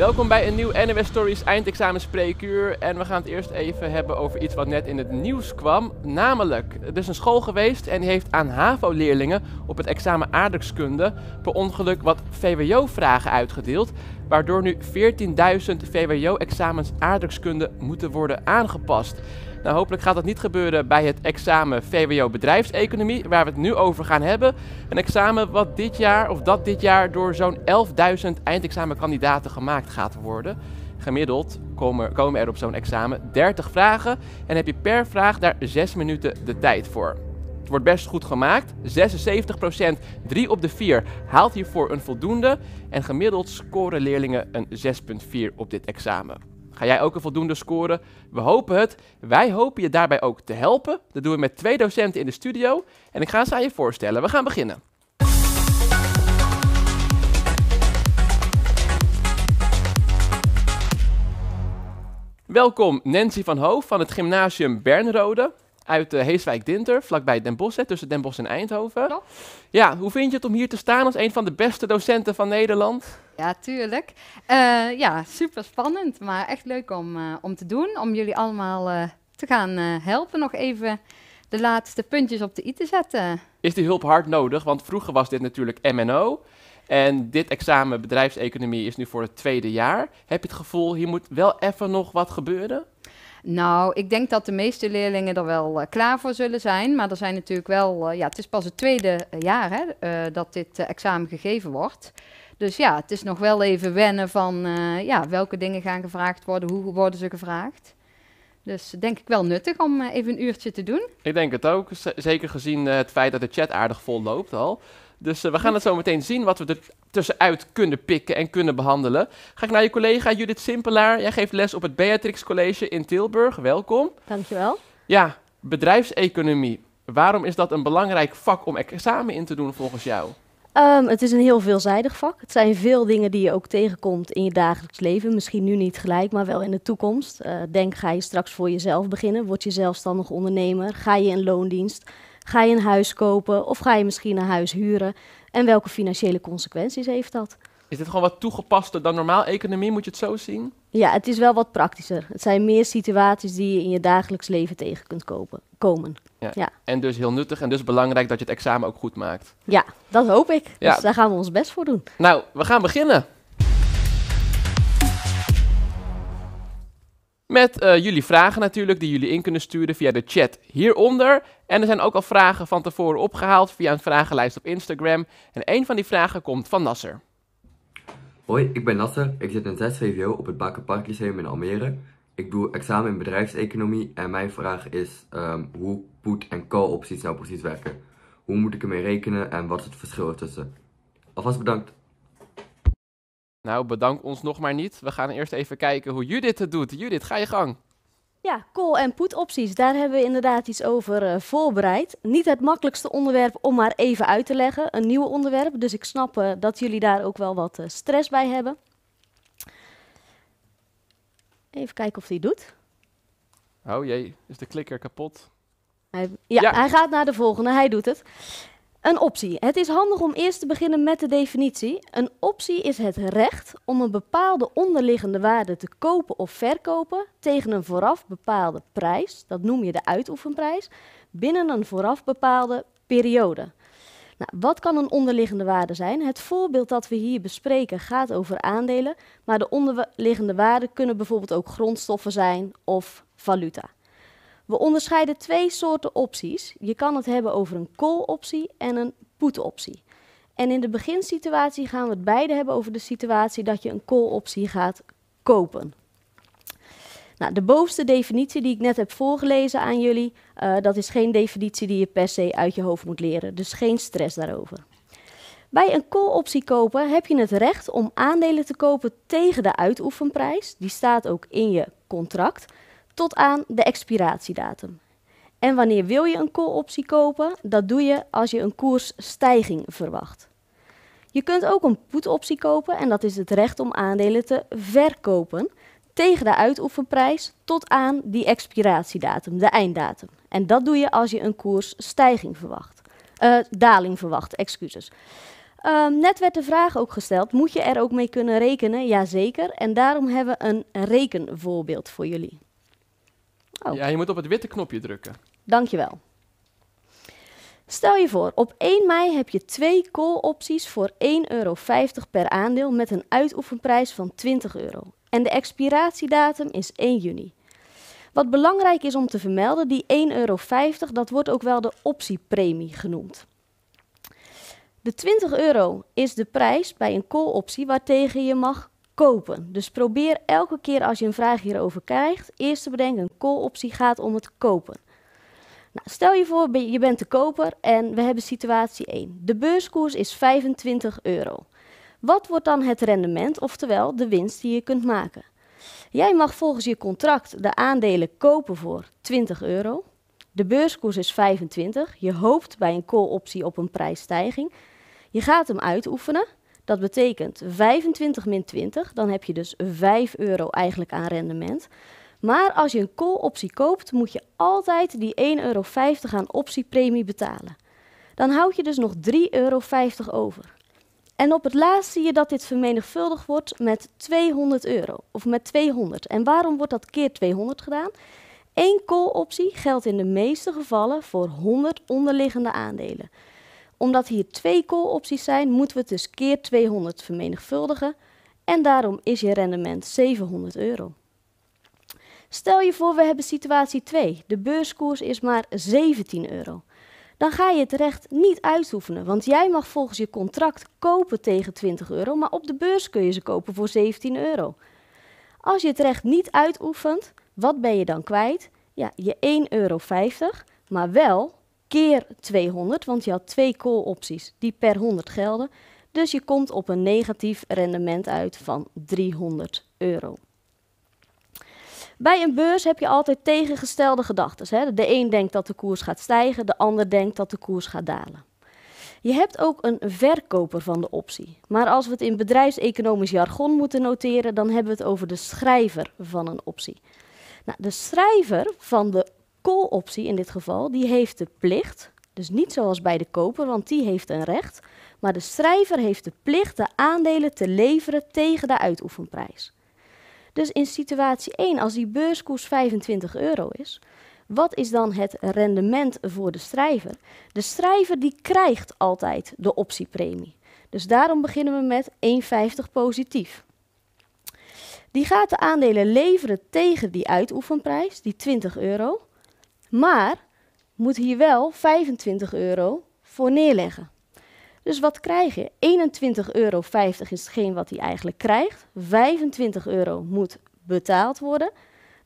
Welkom bij een nieuw NMS Stories eindexamen spreekuur. En we gaan het eerst even hebben over iets wat net in het nieuws kwam. Namelijk, er is een school geweest en die heeft aan HAVO-leerlingen op het examen aardrijkskunde per ongeluk wat VWO-vragen uitgedeeld. Waardoor nu 14.000 VWO-examens aardrijkskunde moeten worden aangepast. Nou, hopelijk gaat dat niet gebeuren bij het examen VWO Bedrijfseconomie, waar we het nu over gaan hebben. Een examen wat dit jaar, of dat dit jaar, door zo'n 11.000 eindexamenkandidaten gemaakt gaat worden. Gemiddeld komen, komen er op zo'n examen 30 vragen en heb je per vraag daar 6 minuten de tijd voor Het wordt best goed gemaakt. 76%, 3 op de 4 haalt hiervoor een voldoende. En gemiddeld scoren leerlingen een 6,4 op dit examen. Ga jij ook een voldoende scoren? We hopen het. Wij hopen je daarbij ook te helpen. Dat doen we met twee docenten in de studio. En ik ga ze aan je voorstellen. We gaan beginnen. Welkom Nancy van Hoof van het gymnasium Bernrode uit eh, Heeswijk-Dinter, vlakbij Den Bosch, tussen Den Bosch en Eindhoven. Ja, hoe vind je het om hier te staan als een van de beste docenten van Nederland? Ja, tuurlijk. Eh, ja, super spannend, maar echt leuk om, eh, om te doen. Om jullie allemaal te gaan helpen nog even de laatste puntjes op de i te zetten. Is die hulp hard nodig? Want vroeger was dit natuurlijk MNO. En dit examen bedrijfseconomie is nu voor het tweede jaar. Heb je het gevoel, hier moet wel even nog wat gebeuren? Nou, ik denk dat de meeste leerlingen er wel eh, klaar voor zullen zijn. Maar er zijn natuurlijk wel, eh, ja, het is pas het tweede eh, jaar hè, dat dit examen gegeven wordt. Dus ja, het is nog wel even wennen van ja, welke dingen gaan gevraagd worden, hoe worden ze gevraagd. Dus denk ik wel nuttig om even een uurtje te doen. Ik denk het ook, zeker gezien het feit dat de chat aardig vol loopt al. Dus eh, we gaan het zo meteen zien wat we er tussenuit kunnen pikken en kunnen behandelen. Ga ik naar je collega Judith Simpelaar. Jij geeft les op het Beatrix College in Tilburg. Welkom. Dankjewel. Ja, bedrijfseconomie. Waarom is dat een belangrijk vak om examen in te doen volgens jou? Ehm, het is een heel veelzijdig vak. Het zijn veel dingen die je ook tegenkomt in je dagelijks leven. Misschien nu niet gelijk, maar wel in de toekomst. Eh, denk, ga je straks voor jezelf beginnen? Word je zelfstandig ondernemer? Ga je in loondienst? Ga je een huis kopen of ga je misschien een huis huren? En welke financiële consequenties heeft dat? Is dit gewoon wat toegepaster dan normaal economie? Moet je het zo zien? Ja, het is wel wat praktischer. Het zijn meer situaties die je in je dagelijks leven tegen kunt kopen, komen. Ja. ja. En dus heel nuttig en dus belangrijk dat je het examen ook goed maakt. Ja, dat hoop ik. Ja. Dus daar gaan we ons best voor doen. Nou, we gaan beginnen. Met eh, jullie vragen natuurlijk, die jullie in kunnen sturen via de chat hieronder. En er zijn ook al vragen van tevoren opgehaald via een vragenlijst op Instagram. En een van die vragen komt van Nasser. Hoi, ik ben Nasser. Ik zit in 6 VVO op het Bakkenpark Lyceum in Almere. Ik doe examen in bedrijfseconomie en mijn vraag is ehm, hoe put- en call-opties nou precies werken. Hoe moet ik ermee rekenen en wat is het verschil ertussen? Alvast bedankt. Nou, bedank ons nog maar niet. We gaan eerst even kijken hoe Judith het doet. Judith, ga je gang. Ja, call- en put-opties, daar hebben we inderdaad iets over eh, voorbereid. Niet het makkelijkste onderwerp om maar even uit te leggen, een nieuw onderwerp. Dus ik snap eh, dat jullie daar ook wel wat eh, stress bij hebben. Even kijken of hij doet. Oh jee, is de klikker kapot? Hij, ja, hij gaat naar de volgende, hij doet het. Een optie. Het is handig om eerst te beginnen met de definitie. Een optie is het recht om een bepaalde onderliggende waarde te kopen of verkopen tegen een vooraf bepaalde prijs, dat noem je de uitoefenprijs, binnen een vooraf bepaalde periode. Nou, wat kan een onderliggende waarde zijn? Het voorbeeld dat we hier bespreken gaat over aandelen, maar de onderliggende waarden kunnen bijvoorbeeld ook grondstoffen zijn of valuta. We onderscheiden twee soorten opties. Je kan het hebben over een call-optie en een put-optie. En in de beginsituatie gaan we het beide hebben over de situatie dat je een call-optie gaat kopen. Nou, de bovenste definitie die ik net heb voorgelezen aan jullie, eh, dat is geen definitie die je per se uit je hoofd moet leren. Dus geen stress daarover. Bij een call-optie kopen heb je het recht om aandelen te kopen tegen de uitoefenprijs. Die staat ook in je contract tot aan de expiratiedatum. En wanneer wil je een call-optie kopen? Dat doe je als je een koersstijging verwacht. Je kunt ook een put-optie kopen en dat is het recht om aandelen te verkopen tegen de uitoefenprijs tot aan die expiratiedatum, de einddatum. En dat doe je als je een koersstijging verwacht. Eh, daling verwacht, excuses. Ehm, net werd de vraag ook gesteld, moet je er ook mee kunnen rekenen? Jazeker. En daarom hebben we een rekenvoorbeeld voor jullie. Oh. Ja, je moet op het witte knopje drukken. Dankjewel. Stel je voor, op 1 mei heb je twee call-opties voor 1,50 euro per aandeel met een uitoefenprijs van 20 euro. En de expiratiedatum is 1 juni. Wat belangrijk is om te vermelden, die 1,50 euro, dat wordt ook wel de optiepremie genoemd. De 20 euro is de prijs bij een call-optie waartegen je mag kopen. Dus probeer elke keer als je een vraag hierover krijgt, eerst te bedenken, een call-optie gaat om het kopen. Nou, stel je voor, je bent de koper en we hebben situatie 1. De beurskoers is 25 euro. Wat wordt dan het rendement, oftewel de winst die je kunt maken? Jij mag volgens je contract de aandelen kopen voor 20 euro. De beurskoers is 25. Je hoopt bij een call-optie op een prijsstijging. Je gaat hem uitoefenen. Dat betekent 25 min 20, dan heb je dus 5 euro eigenlijk aan rendement. Maar als je een call-optie koopt, moet je altijd die 1,50 euro aan optiepremie betalen. Dan houd je dus nog 3,50 euro over. En op het laatst zie je dat dit vermenigvuldigd wordt met 200 euro, of met 200. En waarom wordt dat keer 200 gedaan? Eén call-optie geldt in de meeste gevallen voor 100 onderliggende aandelen omdat hier twee call-opties zijn, moeten we het dus keer 200 vermenigvuldigen en daarom is je rendement 700 euro. Stel je voor we hebben situatie 2, de beurskoers is maar 17 euro. Dan ga je het recht niet uitoefenen, want jij mag volgens je contract kopen tegen 20 euro, maar op de beurs kun je ze kopen voor 17 euro. Als je het recht niet uitoefent, wat ben je dan kwijt? Ja, je 1,50 euro, maar wel keer 200, want je had twee call-opties die per 100 gelden. Dus je komt op een negatief rendement uit van 300 euro. Bij een beurs heb je altijd tegengestelde gedachten. De een denkt dat de koers gaat stijgen, de ander denkt dat de koers gaat dalen. Je hebt ook een verkoper van de optie. Maar als we het in bedrijfseconomisch jargon moeten noteren, dan hebben we het over de schrijver van een optie. Nou, de schrijver van de Kooloptie in dit geval, die heeft de plicht, dus niet zoals bij de koper, want die heeft een recht, maar de schrijver heeft de plicht de aandelen te leveren tegen de uitoefenprijs. Dus in situatie 1, als die beurskoers 25 euro is, wat is dan het rendement voor de schrijver? De schrijver die krijgt altijd de optiepremie. Dus daarom beginnen we met 1,50 positief. Die gaat de aandelen leveren tegen die uitoefenprijs, die 20 euro maar moet hier wel 25 euro voor neerleggen. Dus wat krijg je? 21,50 euro is hetgeen wat hij eigenlijk krijgt. 25 euro moet betaald worden.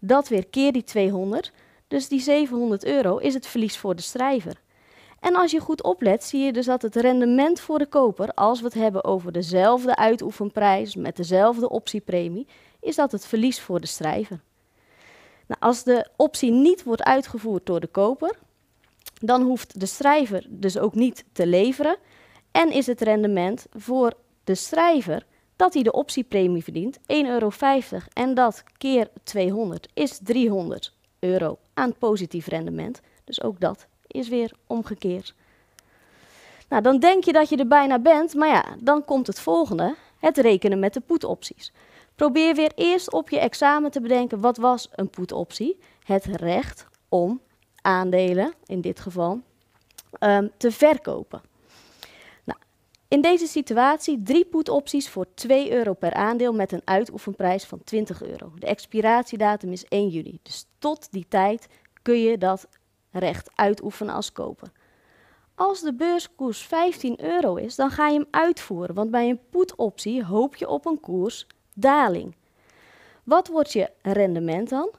Dat weer keer die 200. Dus die 700 euro is het verlies voor de schrijver. En als je goed oplet, zie je dus dat het rendement voor de koper, als we het hebben over dezelfde uitoefenprijs met dezelfde optiepremie, is dat het verlies voor de schrijver. Nou, als de optie niet wordt uitgevoerd door de koper, dan hoeft de schrijver dus ook niet te leveren en is het rendement voor de schrijver dat hij de optiepremie verdient 1,50 euro en dat keer 200 is 300 euro aan positief rendement. Dus ook dat is weer omgekeerd. Nou, dan denk je dat je er bijna bent, maar ja, dan komt het volgende, het rekenen met de poetopties. Probeer weer eerst op je examen te bedenken wat was een put-optie. Het recht om aandelen, in dit geval, ehm, te verkopen. Nou, in deze situatie drie put-opties voor 2 euro per aandeel met een uitoefenprijs van 20 euro. De expiratiedatum is 1 juli, dus tot die tijd kun je dat recht uitoefenen als koper. Als de beurskoers 15 euro is, dan ga je hem uitvoeren, want bij een put-optie hoop je op een koers daling. Wat wordt je rendement dan?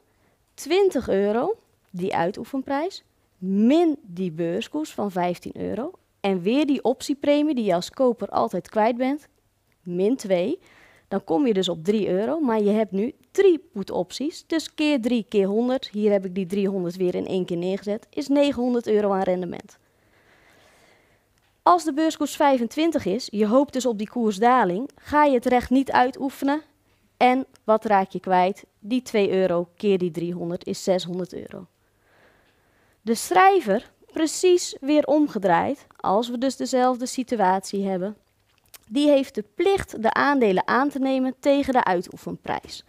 20 euro, die uitoefenprijs, min die beurskoers van 15 euro en weer die optiepremie die je als koper altijd kwijt bent, min 2. Dan kom je dus op 3 euro, maar je hebt nu 3 put Dus keer 3 keer 100, hier heb ik die 300 weer in één keer neergezet, is 900 euro aan rendement. Als de beurskoers 25 is, je hoopt dus op die koersdaling, ga je het recht niet uitoefenen. En wat raak je kwijt? Die 2 euro keer die 300 is 600 euro. De schrijver precies weer omgedraaid, als we dus dezelfde situatie hebben. Die heeft de plicht de aandelen aan te nemen tegen de uitoefenprijs.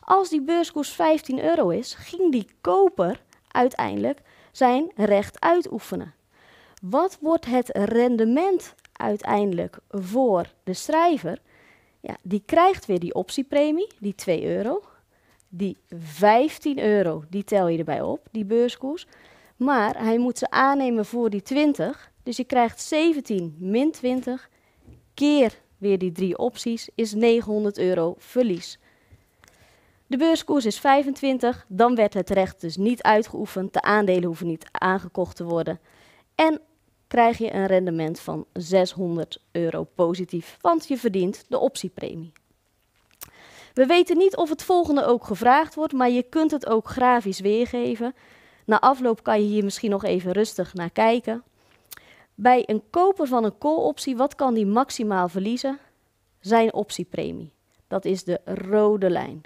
Als die beurskoers 15 euro is, ging die koper uiteindelijk zijn recht uitoefenen. Wat wordt het rendement uiteindelijk voor de schrijver? Ja, die krijgt weer die optiepremie, die 2 euro. Die 15 euro, die tel je erbij op, die beurskoers. Maar hij moet ze aannemen voor die 20. Dus je krijgt 17 min 20 keer weer die drie opties, is 900 euro verlies. De beurskoers is 25, dan werd het recht dus niet uitgeoefend. De aandelen hoeven niet aangekocht te worden. En krijg je een rendement van 600 euro positief, want je verdient de optiepremie. We weten niet of het volgende ook gevraagd wordt, maar je kunt het ook grafisch weergeven. Na afloop kan je hier misschien nog even rustig naar kijken. Bij een koper van een call-optie, wat kan die maximaal verliezen? Zijn optiepremie. Dat is de rode lijn.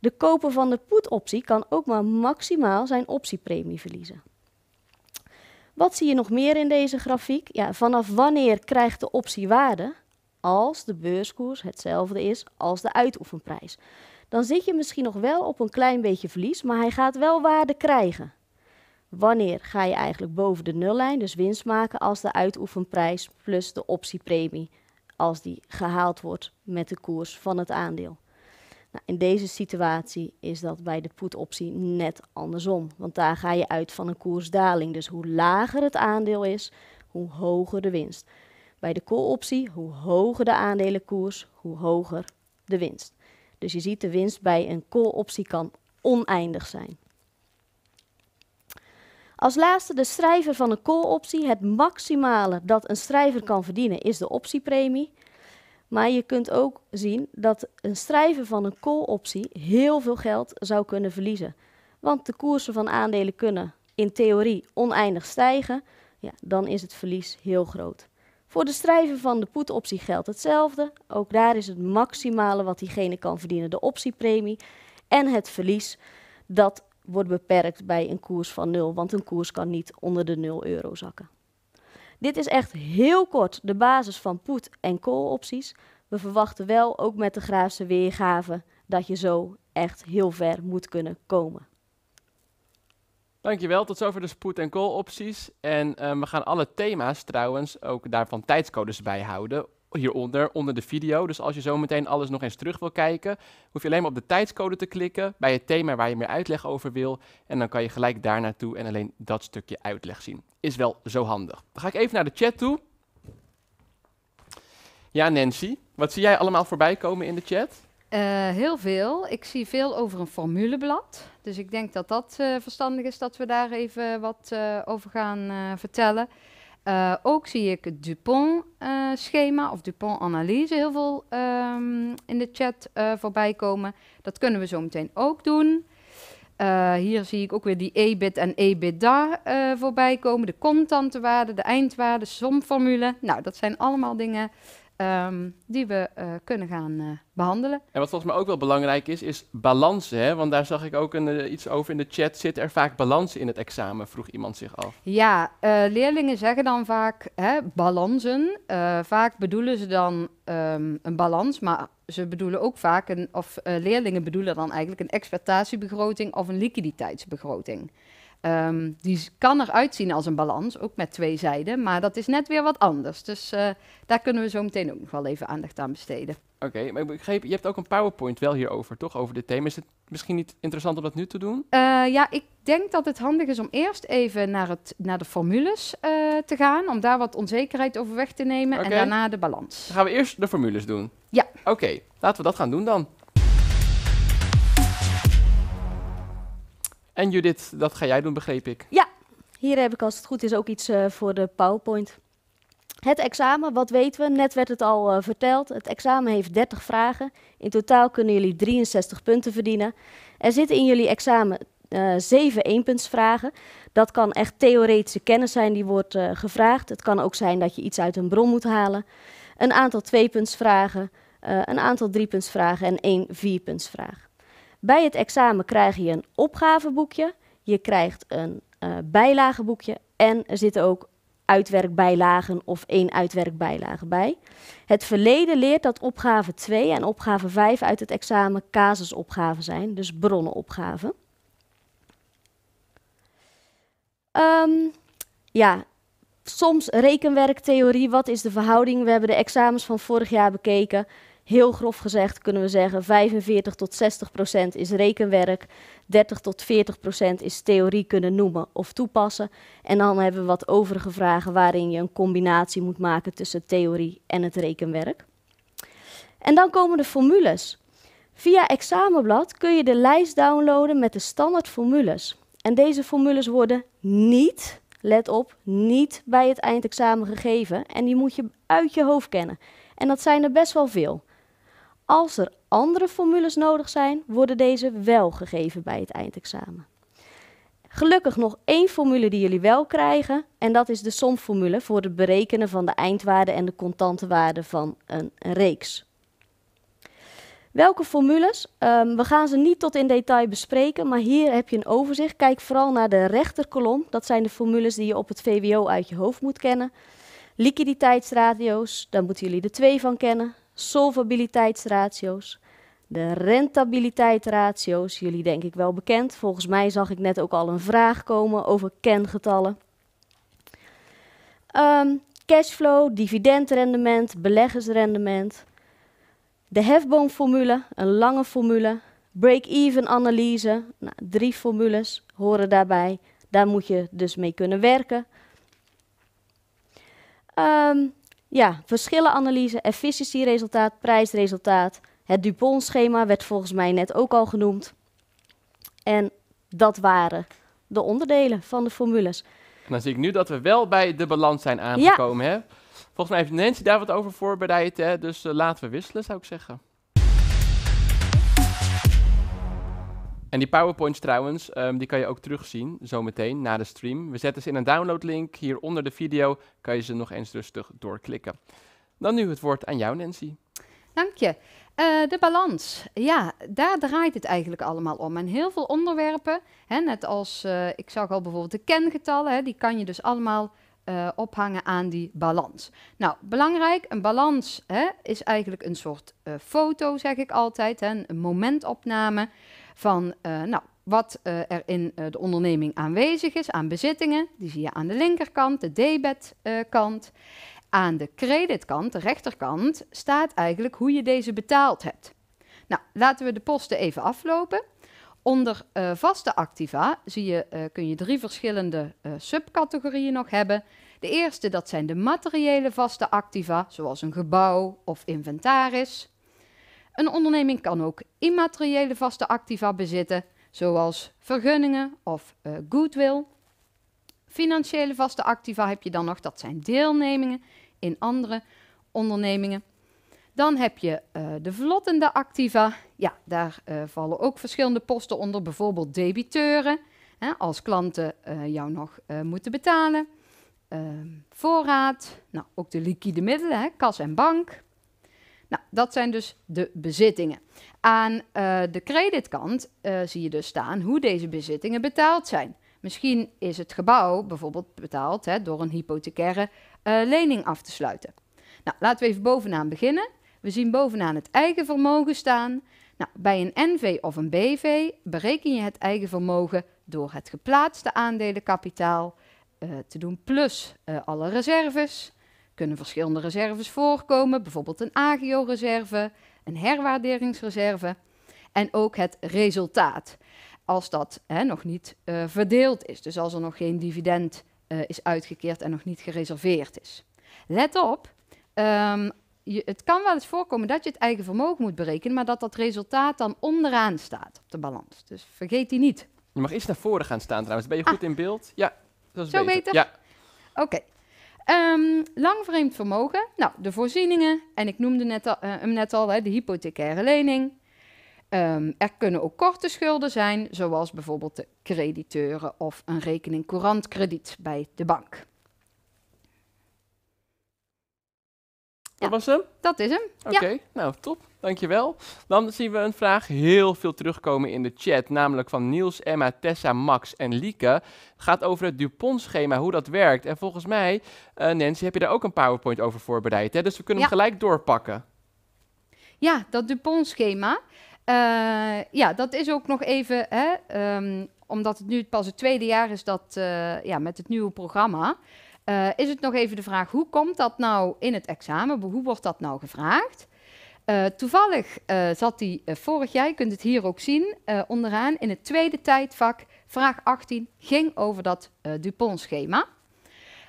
De koper van de put-optie kan ook maar maximaal zijn optiepremie verliezen. Wat zie je nog meer in deze grafiek? Ja, vanaf wanneer krijgt de optie waarde? Als de beurskoers hetzelfde is als de uitoefenprijs. Dan zit je misschien nog wel op een klein beetje verlies, maar hij gaat wel waarde krijgen. Wanneer ga je eigenlijk boven de nullijn, dus winst maken als de uitoefenprijs plus de optiepremie, als die gehaald wordt met de koers van het aandeel? Nou, in deze situatie is dat bij de put-optie net andersom. Want daar ga je uit van een koersdaling. Dus hoe lager het aandeel is, hoe hoger de winst. Bij de call-optie, hoe hoger de aandelenkoers, hoe hoger de winst. Dus je ziet de winst bij een call-optie kan oneindig zijn. Als laatste de schrijver van een call-optie. Het maximale dat een schrijver kan verdienen is de optiepremie. Maar je kunt ook zien dat een strijver van een call-optie heel veel geld zou kunnen verliezen. Want de koersen van aandelen kunnen in theorie oneindig stijgen, ja, dan is het verlies heel groot. Voor de strijven van de put-optie geldt hetzelfde. Ook daar is het maximale wat diegene kan verdienen de optiepremie. En het verlies, dat wordt beperkt bij een koers van nul, want een koers kan niet onder de 0 euro zakken. Dit is echt heel kort de basis van put- en call-opties. We verwachten wel, ook met de graafse weergave, dat je zo echt heel ver moet kunnen komen. Dankjewel, tot zover de dus spoed- en call-opties. En eh, we gaan alle thema's trouwens ook daarvan tijdscodes bijhouden hieronder, onder de video. Dus als je zo meteen alles nog eens terug wil kijken, hoef je alleen maar op de tijdscode te klikken bij het thema waar je meer uitleg over wil. En dan kan je gelijk daar naartoe en alleen dat stukje uitleg zien. Is wel zo handig. Dan ga ik even naar de chat toe. Ja, Nancy, wat zie jij allemaal voorbij komen in de chat? Eh, heel veel. Ik zie veel over een formuleblad. Dus ik denk dat dat eh, verstandig is dat we daar even wat eh, over gaan vertellen. Eh, ook zie ik het Dupont-schema eh, of Dupont-analyse heel veel ehm, in de chat uh, voorbij komen. Dat kunnen we zo meteen ook doen. hier zie ik ook weer die EBIT en EBITDA voorbij komen. De contante waarde, de eindwaarde, somformule. Nou, dat zijn allemaal dingen Ehm, die we eh, kunnen gaan eh, behandelen. En wat volgens mij ook wel belangrijk is, is balansen. Hè? Want daar zag ik ook een, eh, iets over in de chat. Zit er vaak balans in het examen? Vroeg iemand zich af. Ja, leerlingen zeggen dan vaak hè, balansen. vaak bedoelen ze dan ehm, een balans, maar ze bedoelen ook vaak, een, of leerlingen bedoelen dan eigenlijk een expertatiebegroting of een liquiditeitsbegroting. Ehm, die kan eruit zien als een balans, ook met twee zijden, maar dat is net weer wat anders. Dus eh, daar kunnen we zo meteen ook nog wel even aandacht aan besteden. Oké, maar ik begreep, je hebt ook een PowerPoint wel hierover, toch? Over dit thema. Is het misschien niet interessant om dat nu te doen? Eh, ja, ik denk dat het handig is om eerst even naar, het, naar de formules eh, te gaan, om daar wat onzekerheid over weg te nemen en daarna de balans. Dan gaan we eerst de formules doen? Ja. Oké, laten we dat gaan doen dan. En Judith, dat ga jij doen, begreep ik. Ja, hier heb ik als het goed is ook iets eh, voor de PowerPoint. Het examen, wat weten we? Net werd het al eh, verteld. Het examen heeft 30 vragen. In totaal kunnen jullie 63 punten verdienen. Er zitten in jullie examen uh, zeven eenpuntsvragen. Dat kan echt theoretische kennis zijn die wordt gevraagd. Het kan ook zijn dat je iets uit een bron moet halen. Een aantal tweepuntsvragen, uh, een aantal driepuntsvragen en één vierpuntsvraag. Bij het examen krijg je een opgaveboekje, je krijgt een uh, bijlagenboekje en er zitten ook uitwerkbijlagen of één uitwerkbijlage bij. Het verleden leert dat opgave 2 en opgave 5 uit het examen casusopgaven zijn, dus bronnenopgaven. Ehm, ja, soms rekenwerktheorie, wat is de verhouding? We hebben de examens van vorig jaar bekeken. Heel grof gezegd kunnen we zeggen 45 tot 60 procent is rekenwerk, 30 tot 40 procent is theorie kunnen noemen of toepassen. En dan hebben we wat overige vragen waarin je een combinatie moet maken tussen theorie en het rekenwerk. En dan komen de formules. Via examenblad kun je de lijst downloaden met de standaard formules. En deze formules worden niet, let op, niet bij het eindexamen gegeven. En die moet je uit je hoofd kennen. En dat zijn er best wel veel. Als er andere formules nodig zijn, worden deze wel gegeven bij het eindexamen. Gelukkig nog één formule die jullie wel krijgen en dat is de somformule voor het berekenen van de eindwaarde en de contante waarde van een reeks. Welke formules? Ehm, we gaan ze niet tot in detail bespreken, maar hier heb je een overzicht. Kijk vooral naar de rechterkolom. Dat zijn de formules die je op het VWO uit je hoofd moet kennen. Liquiditeitsradio's, daar moeten jullie er twee van kennen solvabiliteitsratio's, de rentabiliteitsratio's, jullie denk ik wel bekend. Volgens mij zag ik net ook al een vraag komen over kengetallen. Ehm, cashflow, dividendrendement, beleggersrendement. De hefboomformule, een lange formule. Break-even analyse, nou, drie formules horen daarbij. Daar moet je dus mee kunnen werken. Um, ja, verschillenanalyse, efficiëntieresultaat, prijsresultaat. Het Dupont-schema werd volgens mij net ook al genoemd. En dat waren de onderdelen van de formules. En dan zie ik nu dat we wel bij de balans zijn aangekomen. Hè? Volgens mij heeft Nancy daar wat over voorbereid. Hè? Dus eh, laten we wisselen, zou ik zeggen. En die powerpoints trouwens, ehm, die kan je ook terugzien zometeen na de stream. We zetten ze in een downloadlink hier onder de video, kan je ze nog eens rustig doorklikken. Dan nu het woord aan jou Nancy. Dank je. Eh, de balans, ja, daar draait het eigenlijk allemaal om. En heel veel onderwerpen, hè, net als eh, ik zag al bijvoorbeeld de kengetallen, hè, die kan je dus allemaal eh, ophangen aan die balans. Nou, belangrijk, een balans hè, is eigenlijk een soort foto, zeg ik altijd, hè, een momentopname van, eh, nou, wat eh, er in eh, de onderneming aanwezig is aan bezittingen. Die zie je aan de linkerkant, de debetkant. Uh, aan de creditkant, de rechterkant, staat eigenlijk hoe je deze betaald hebt. Nou, laten we de posten even aflopen. Onder vaste activa zie je, kun je drie verschillende subcategorieën nog hebben. De eerste, dat zijn de materiële vaste activa, zoals een gebouw of inventaris. Een onderneming kan ook immateriële vaste activa bezitten, zoals vergunningen of eh, goodwill. Financiële vaste activa heb je dan nog, dat zijn deelnemingen in andere ondernemingen. Dan heb je eh, de vlottende activa. Ja, daar eh, vallen ook verschillende posten onder, bijvoorbeeld debiteuren, hè, als klanten jou nog moeten betalen. Ehm, voorraad, nou, ook de liquide middelen, hè, kas en bank. Nou, dat zijn dus de bezittingen. Aan eh, de creditkant eh, zie je dus staan hoe deze bezittingen betaald zijn. Misschien is het gebouw bijvoorbeeld betaald hè, door een hypothecaire eh, lening af te sluiten. Nou, laten we even bovenaan beginnen. We zien bovenaan het eigen vermogen staan. Nou, bij een NV of een BV bereken je het eigen vermogen door het geplaatste aandelenkapitaal te doen plus alle reserves, kunnen verschillende reserves voorkomen, bijvoorbeeld een agio-reserve, een herwaarderingsreserve en ook het resultaat. Als dat hè, nog niet eh, verdeeld is, dus als er nog geen dividend eh, is uitgekeerd en nog niet gereserveerd is. Let op, ehm, je, het kan wel eens voorkomen dat je het eigen vermogen moet berekenen, maar dat dat resultaat dan onderaan staat op de balans. Dus vergeet die niet. Je mag eens naar voren gaan staan trouwens. Ben je ah. goed in beeld? Ja, dat is Zo beter. Ja. Oké, Um, lang vreemd vermogen, nou, de voorzieningen, en ik noemde net al, eh, hem net al, hè, de hypothecaire lening. Ehm, er kunnen ook korte schulden zijn, zoals bijvoorbeeld de crediteuren of een rekening krediet bij de bank. Dat was hem? Dat is hem. Oké, nou top. Dankjewel. Dan zien we een vraag heel veel terugkomen in de chat, namelijk van Niels, Emma, Tessa, Max en Lieke. Het gaat over het DuPont-schema, hoe dat werkt. En volgens mij, eh, Nancy, heb je daar ook een PowerPoint over voorbereid, hè? dus we kunnen hem gelijk doorpakken. Ja, dat DuPont-schema. Eh, ja, dat is ook nog even, hè, ehm, omdat het nu pas het tweede jaar is dat, eh, ja, met het nieuwe programma. Eh, is het nog even de vraag, hoe komt dat nou in het examen? Hoe wordt dat nou gevraagd? Eh, toevallig eh, zat hij vorig jaar, je kunt het hier ook zien, onderaan in het tweede tijdvak, vraag 18, ging over dat Dupont-schema.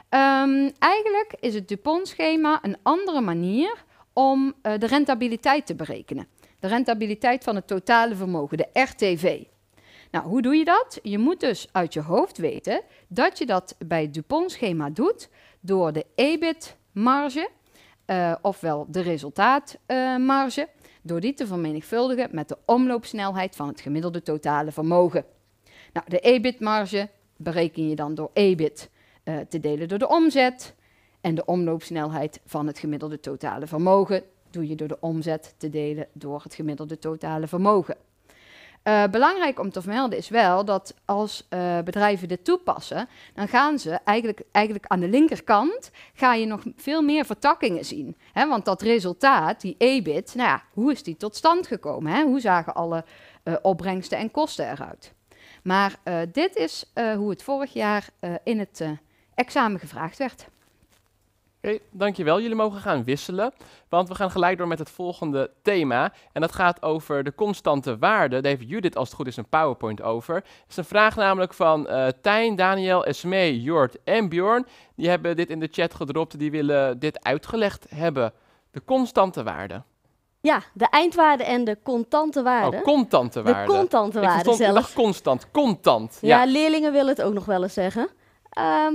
Ehm, eigenlijk is het Dupont-schema een andere manier om de rentabiliteit te berekenen. De rentabiliteit van het totale vermogen, de RTV. Nou, hoe doe je dat? Je moet dus uit je hoofd weten dat je dat bij het DuPont-schema doet door de EBIT-marge, uh, eh, ofwel de resultaatmarge, eh, door die te vermenigvuldigen met de omloopsnelheid van het gemiddelde totale vermogen. Nou, de EBIT-marge bereken je dan door EBIT uh, te delen door de omzet. En de omloopsnelheid van het gemiddelde totale vermogen doe je door de omzet te delen door het gemiddelde totale vermogen. Eh, belangrijk om te vermelden is wel dat als eh, bedrijven dit toepassen, dan gaan ze eigenlijk, eigenlijk aan de linkerkant ga je nog veel meer vertakkingen zien. Hè? Want dat resultaat, die EBIT, nou ja, hoe is die tot stand gekomen? Hè? Hoe zagen alle eh, opbrengsten en kosten eruit? Maar dit is hoe het vorig jaar in het examen gevraagd werd. Oké, okay, dankjewel. Jullie mogen gaan wisselen, want we gaan gelijk door met het volgende thema. En dat gaat over de constante waarde. Daar heeft Judith als het goed is een PowerPoint over. Het is een vraag namelijk van uh, Tijn, Daniel, Esmee, Jort en Bjorn. Die hebben dit in de chat gedropt, die willen dit uitgelegd hebben. De constante waarde. Ja, de eindwaarde en de contante waarde. Oh, contante waarde. De contante waarde constant, contant. Ja. leerlingen willen het ook nog wel eens zeggen. Ehm,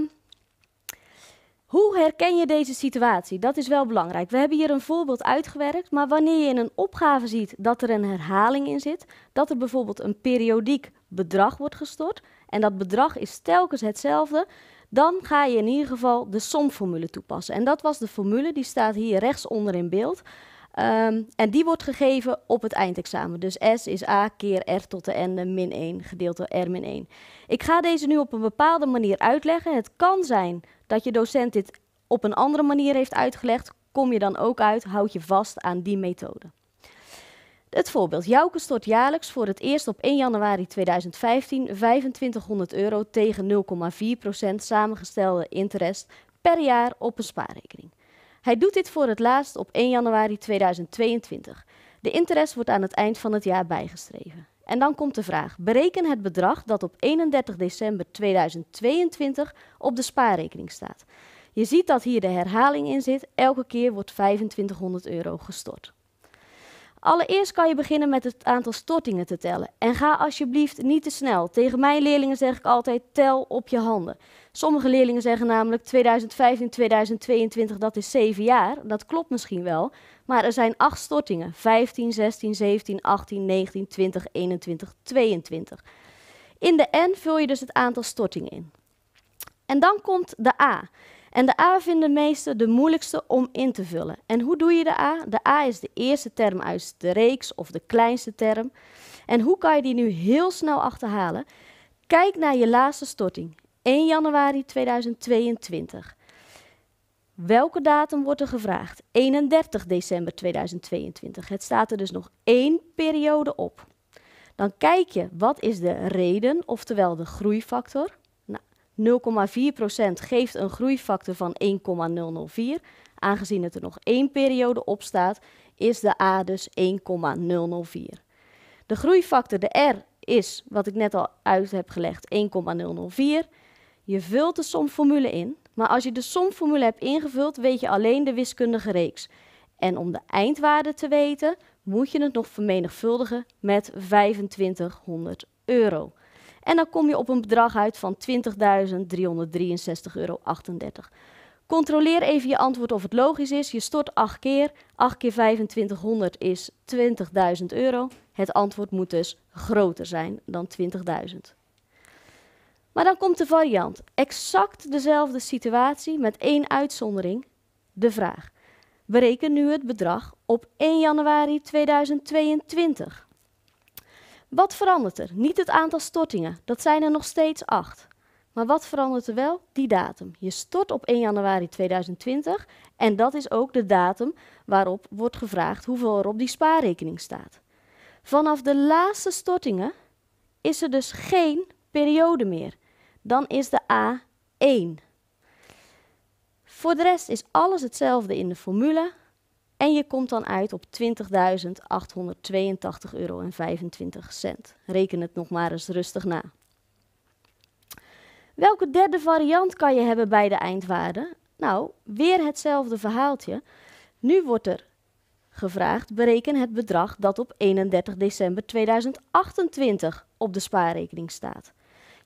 hoe herken je deze situatie? Dat is wel belangrijk. We hebben hier een voorbeeld uitgewerkt, maar wanneer je in een opgave ziet dat er een herhaling in zit, dat er bijvoorbeeld een periodiek bedrag wordt gestort en dat bedrag is telkens hetzelfde, dan ga je in ieder geval de somformule toepassen. En dat was de formule, die staat hier rechtsonder in beeld. Ehm, en die wordt gegeven op het eindexamen. Dus S is A keer R tot de N min 1 gedeeld door R min 1. Ik ga deze nu op een bepaalde manier uitleggen. Het kan zijn dat je docent dit op een andere manier heeft uitgelegd. Kom je dan ook uit, houd je vast aan die methode. Het voorbeeld. Jouke stort jaarlijks voor het eerst op 1 januari 2015 2500 euro tegen 0,4% samengestelde interest per jaar op een spaarrekening. Hij doet dit voor het laatst op 1 januari 2022. De interest wordt aan het eind van het jaar bijgeschreven. En dan komt de vraag: bereken het bedrag dat op 31 december 2022 op de spaarrekening staat. Je ziet dat hier de herhaling in zit. Elke keer wordt 2500 euro gestort. Allereerst kan je beginnen met het aantal stortingen te tellen. En ga alsjeblieft niet te snel. Tegen mijn leerlingen zeg ik altijd tel op je handen. Sommige leerlingen zeggen namelijk 2015, 2022, dat is 7 jaar. Dat klopt misschien wel, maar er zijn acht stortingen. 15, 16, 17, 18, 19, 20, 21, 22. In de N vul je dus het aantal stortingen in. En dan komt de A. En de A vinden de meesten de moeilijkste om in te vullen. En hoe doe je de A? De A is de eerste term uit de reeks of de kleinste term. En hoe kan je die nu heel snel achterhalen? Kijk naar je laatste storting, 1 januari 2022. Welke datum wordt er gevraagd? 31 december 2022. Het staat er dus nog één periode op. Dan kijk je wat is de reden, oftewel de groeifactor. 0,4% geeft een groeifactor van 1,004. Aangezien het er nog één periode op staat, is de A dus 1,004. De groeifactor, de R, is, wat ik net al uit heb gelegd, 1,004. Je vult de somformule in, maar als je de somformule hebt ingevuld, weet je alleen de wiskundige reeks. En om de eindwaarde te weten, moet je het nog vermenigvuldigen met 2500 euro. En dan kom je op een bedrag uit van 20.363,38 euro. Controleer even je antwoord of het logisch is. Je stort 8 keer. 8 keer 2500 is 20.000 euro. Het antwoord moet dus groter zijn dan 20.000. Maar dan komt de variant. Exact dezelfde situatie met één uitzondering. De vraag. Bereken nu het bedrag op 1 januari 2022. Wat verandert er? Niet het aantal stortingen, dat zijn er nog steeds acht. Maar wat verandert er wel? Die datum. Je stort op 1 januari 2020 en dat is ook de datum waarop wordt gevraagd hoeveel er op die spaarrekening staat. Vanaf de laatste stortingen is er dus geen periode meer. Dan is de A 1. Voor de rest is alles hetzelfde in de formule. En je komt dan uit op 20.882,25 euro. Reken het nog maar eens rustig na. Welke derde variant kan je hebben bij de eindwaarde? Nou, weer hetzelfde verhaaltje. Nu wordt er gevraagd: bereken het bedrag dat op 31 december 2028 op de spaarrekening staat.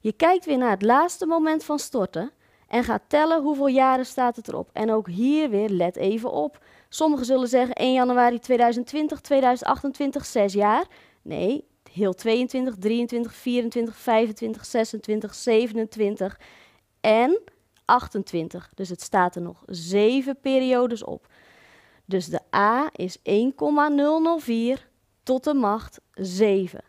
Je kijkt weer naar het laatste moment van storten en ga tellen hoeveel jaren staat het erop. En ook hier weer let even op. Sommigen zullen zeggen 1 januari 2020, 2028, 6 jaar. Nee, heel 22, 23, 24, 25, 26, 27 en 28. Dus het staat er nog 7 periodes op. Dus de A is 1,004 tot de macht 7.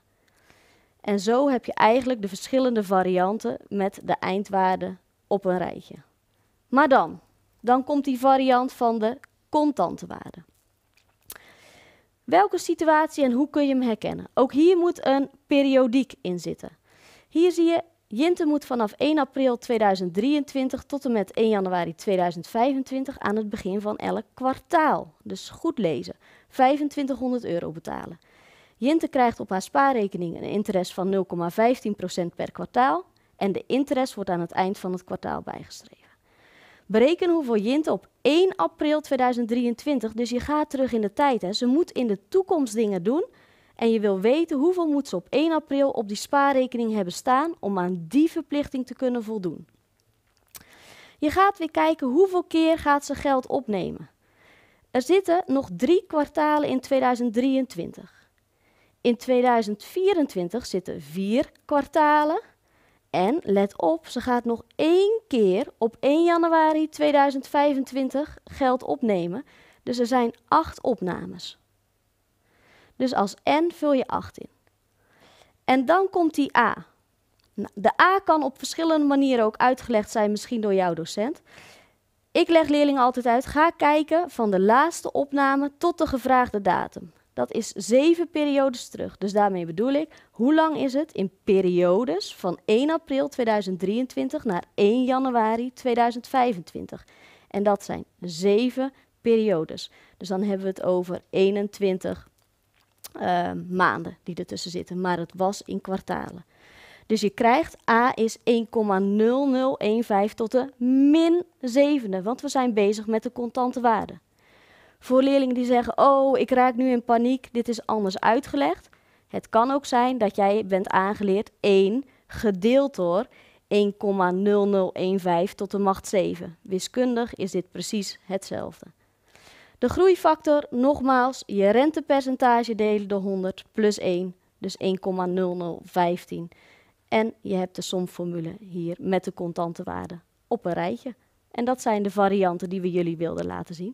En zo heb je eigenlijk de verschillende varianten met de eindwaarde op een rijtje. Maar dan, dan komt die variant van de contante waarde. Welke situatie en hoe kun je hem herkennen? Ook hier moet een periodiek in zitten. Hier zie je, Jinte moet vanaf 1 april 2023 tot en met 1 januari 2025 aan het begin van elk kwartaal, dus goed lezen, 2500 euro betalen. Jinte krijgt op haar spaarrekening een interest van 0,15% per kwartaal en de interest wordt aan het eind van het kwartaal bijgeschreven. Bereken hoeveel Jint op 1 april 2023, dus je gaat terug in de tijd. Hè. Ze moet in de toekomst dingen doen en je wil weten hoeveel moet ze op 1 april op die spaarrekening hebben staan om aan die verplichting te kunnen voldoen. Je gaat weer kijken hoeveel keer gaat ze geld opnemen. Er zitten nog drie kwartalen in 2023. In 2024 zitten vier kwartalen. En let op, ze gaat nog één keer op 1 januari 2025 geld opnemen. Dus er zijn acht opnames. Dus als N vul je 8 in. En dan komt die A. Nou, de A kan op verschillende manieren ook uitgelegd zijn, misschien door jouw docent. Ik leg leerlingen altijd uit, ga kijken van de laatste opname tot de gevraagde datum dat is zeven periodes terug. Dus daarmee bedoel ik, hoe lang is het in periodes van 1 april 2023 naar 1 januari 2025? En dat zijn zeven periodes. Dus dan hebben we het over 21 eh, maanden die ertussen zitten. Maar het was in kwartalen. Dus je krijgt A is 1,0015 tot de min zevende, want we zijn bezig met de contante waarde. Voor leerlingen die zeggen, oh, ik raak nu in paniek, dit is anders uitgelegd. Het kan ook zijn dat jij bent aangeleerd 1 gedeeld door 1,0015 tot de macht 7. Wiskundig is dit precies hetzelfde. De groeifactor, nogmaals, je rentepercentage delen door 100 plus 1, dus 1,0015. En je hebt de somformule hier met de contante waarde op een rijtje. En dat zijn de varianten die we jullie wilden laten zien.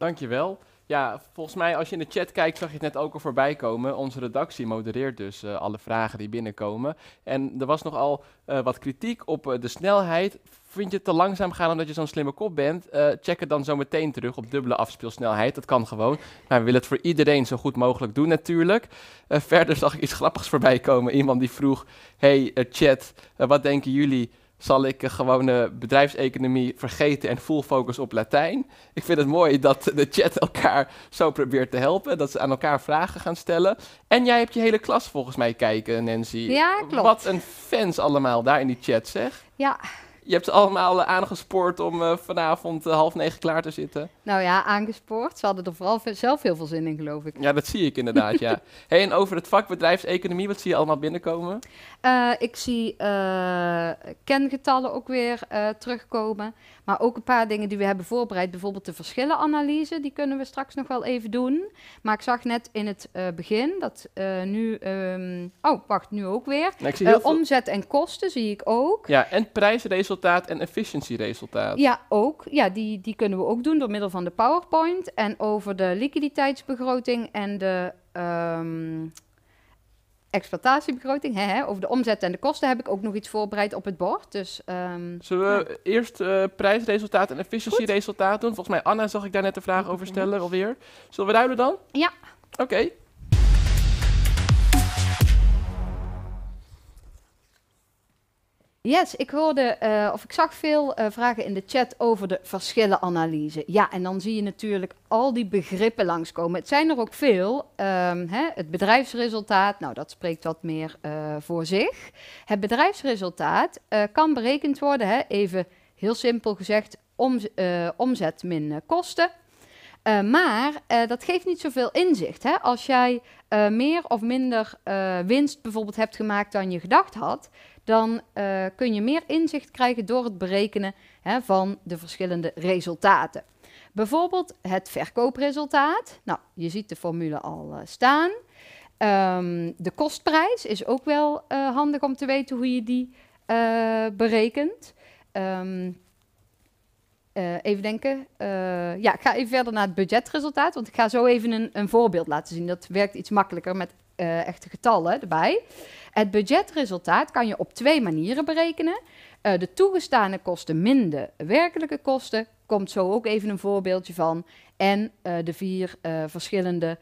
Dankjewel. Ja, volgens mij als je in de chat kijkt zag je het net ook al voorbij komen. Onze redactie modereert dus eh, alle vragen die binnenkomen. En er was nogal uh, wat kritiek op eh, de snelheid. Vind je het te langzaam gaan omdat je zo'n slimme kop bent? check het dan zo meteen terug op dubbele afspeelsnelheid. Dat kan gewoon. Maar we willen het voor iedereen zo goed mogelijk doen natuurlijk. verder zag ik iets grappigs voorbij komen. Iemand die vroeg, hey chat, wat denken jullie zal ik gewoon de bedrijfseconomie vergeten en full focus op Latijn. Ik vind het mooi dat de chat elkaar zo probeert te helpen, dat ze aan elkaar vragen gaan stellen. En jij hebt je hele klas volgens mij kijken, Nancy. Ja, klopt. Wat een fans allemaal daar in die chat, zeg. Ja, je hebt ze allemaal eh, aangespoord om eh, vanavond eh, half negen klaar te zitten. Nou ja, aangespoord. Ze hadden er vooral zelf heel veel zin in, geloof ik. Ja, dat zie ik inderdaad, ja. Hey, en over het vak bedrijfseconomie, wat zie je allemaal binnenkomen? ik zie kengetallen ook weer terugkomen. Maar ook een paar dingen die we hebben voorbereid. Bijvoorbeeld de verschillenanalyse, die kunnen we straks nog wel even doen. Maar ik zag net in het begin dat nu... Ehm, oh, wacht, nu ook weer. Nou, omzet en kosten zie ik ook. Ja, en prijzen deze resultaat en resultaat. Ja, ook. Ja, die, die kunnen we ook doen door middel van de PowerPoint en over de liquiditeitsbegroting en de ehm, exploitatiebegroting. Hè, hè, over de omzet en de kosten heb ik ook nog iets voorbereid op het bord. Dus, ehm, Zullen we eerst eh, prijsresultaat en resultaat doen? Volgens mij Anna zag ik daar net de vraag over stellen alweer. Zullen we ruilen dan? Ja. Oké. Yes, ik hoorde eh, of ik zag veel eh, vragen in de chat over de verschillenanalyse. Ja, en dan zie je natuurlijk al die begrippen langskomen. Het zijn er ook veel. Ehm, hè, het bedrijfsresultaat, nou dat spreekt wat meer eh, voor zich. Het bedrijfsresultaat kan berekend worden, hè, even heel simpel gezegd, om, omzet min kosten. maar dat geeft niet zoveel inzicht. Hè? Als jij meer of minder winst bijvoorbeeld hebt gemaakt dan je gedacht had, dan eh, kun je meer inzicht krijgen door het berekenen hè, van de verschillende resultaten. Bijvoorbeeld het verkoopresultaat. Nou, je ziet de formule al eh, staan. Um, de kostprijs is ook wel eh, handig om te weten hoe je die berekent. Um, eh, even denken. Eh, ja, ik ga even verder naar het budgetresultaat, want ik ga zo even een, een voorbeeld laten zien. Dat werkt iets makkelijker met eh, echte getallen erbij. Het budgetresultaat kan je op twee manieren berekenen. de toegestane kosten min de werkelijke kosten, komt zo ook even een voorbeeldje van. En de vier verschillende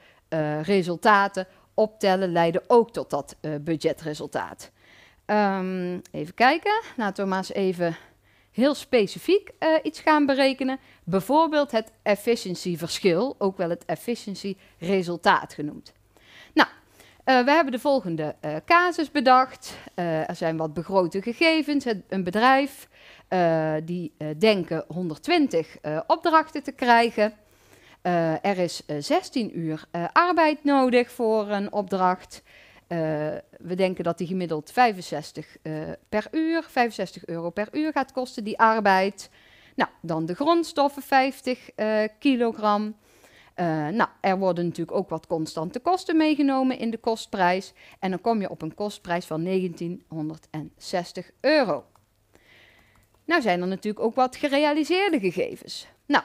resultaten optellen leiden ook tot dat budgetresultaat. Ehm, even kijken. Laten nou, Thomas even heel specifiek eh, iets gaan berekenen. Bijvoorbeeld het efficiëntieverschil, ook wel het efficiëntieresultaat genoemd. Nou, eh, we hebben de volgende eh, casus bedacht. er zijn wat begrote gegevens. Het, een bedrijf die denken 120 opdrachten te krijgen. er is 16 uur arbeid nodig voor een opdracht. Eh, we denken dat die gemiddeld 65 eh, per uur, 65 euro per uur gaat kosten, die arbeid. Nou, dan de grondstoffen 50 uh, eh, kilogram. nou, er worden natuurlijk ook wat constante kosten meegenomen in de kostprijs. En dan kom je op een kostprijs van 1960 euro. Nou zijn er natuurlijk ook wat gerealiseerde gegevens. Nou,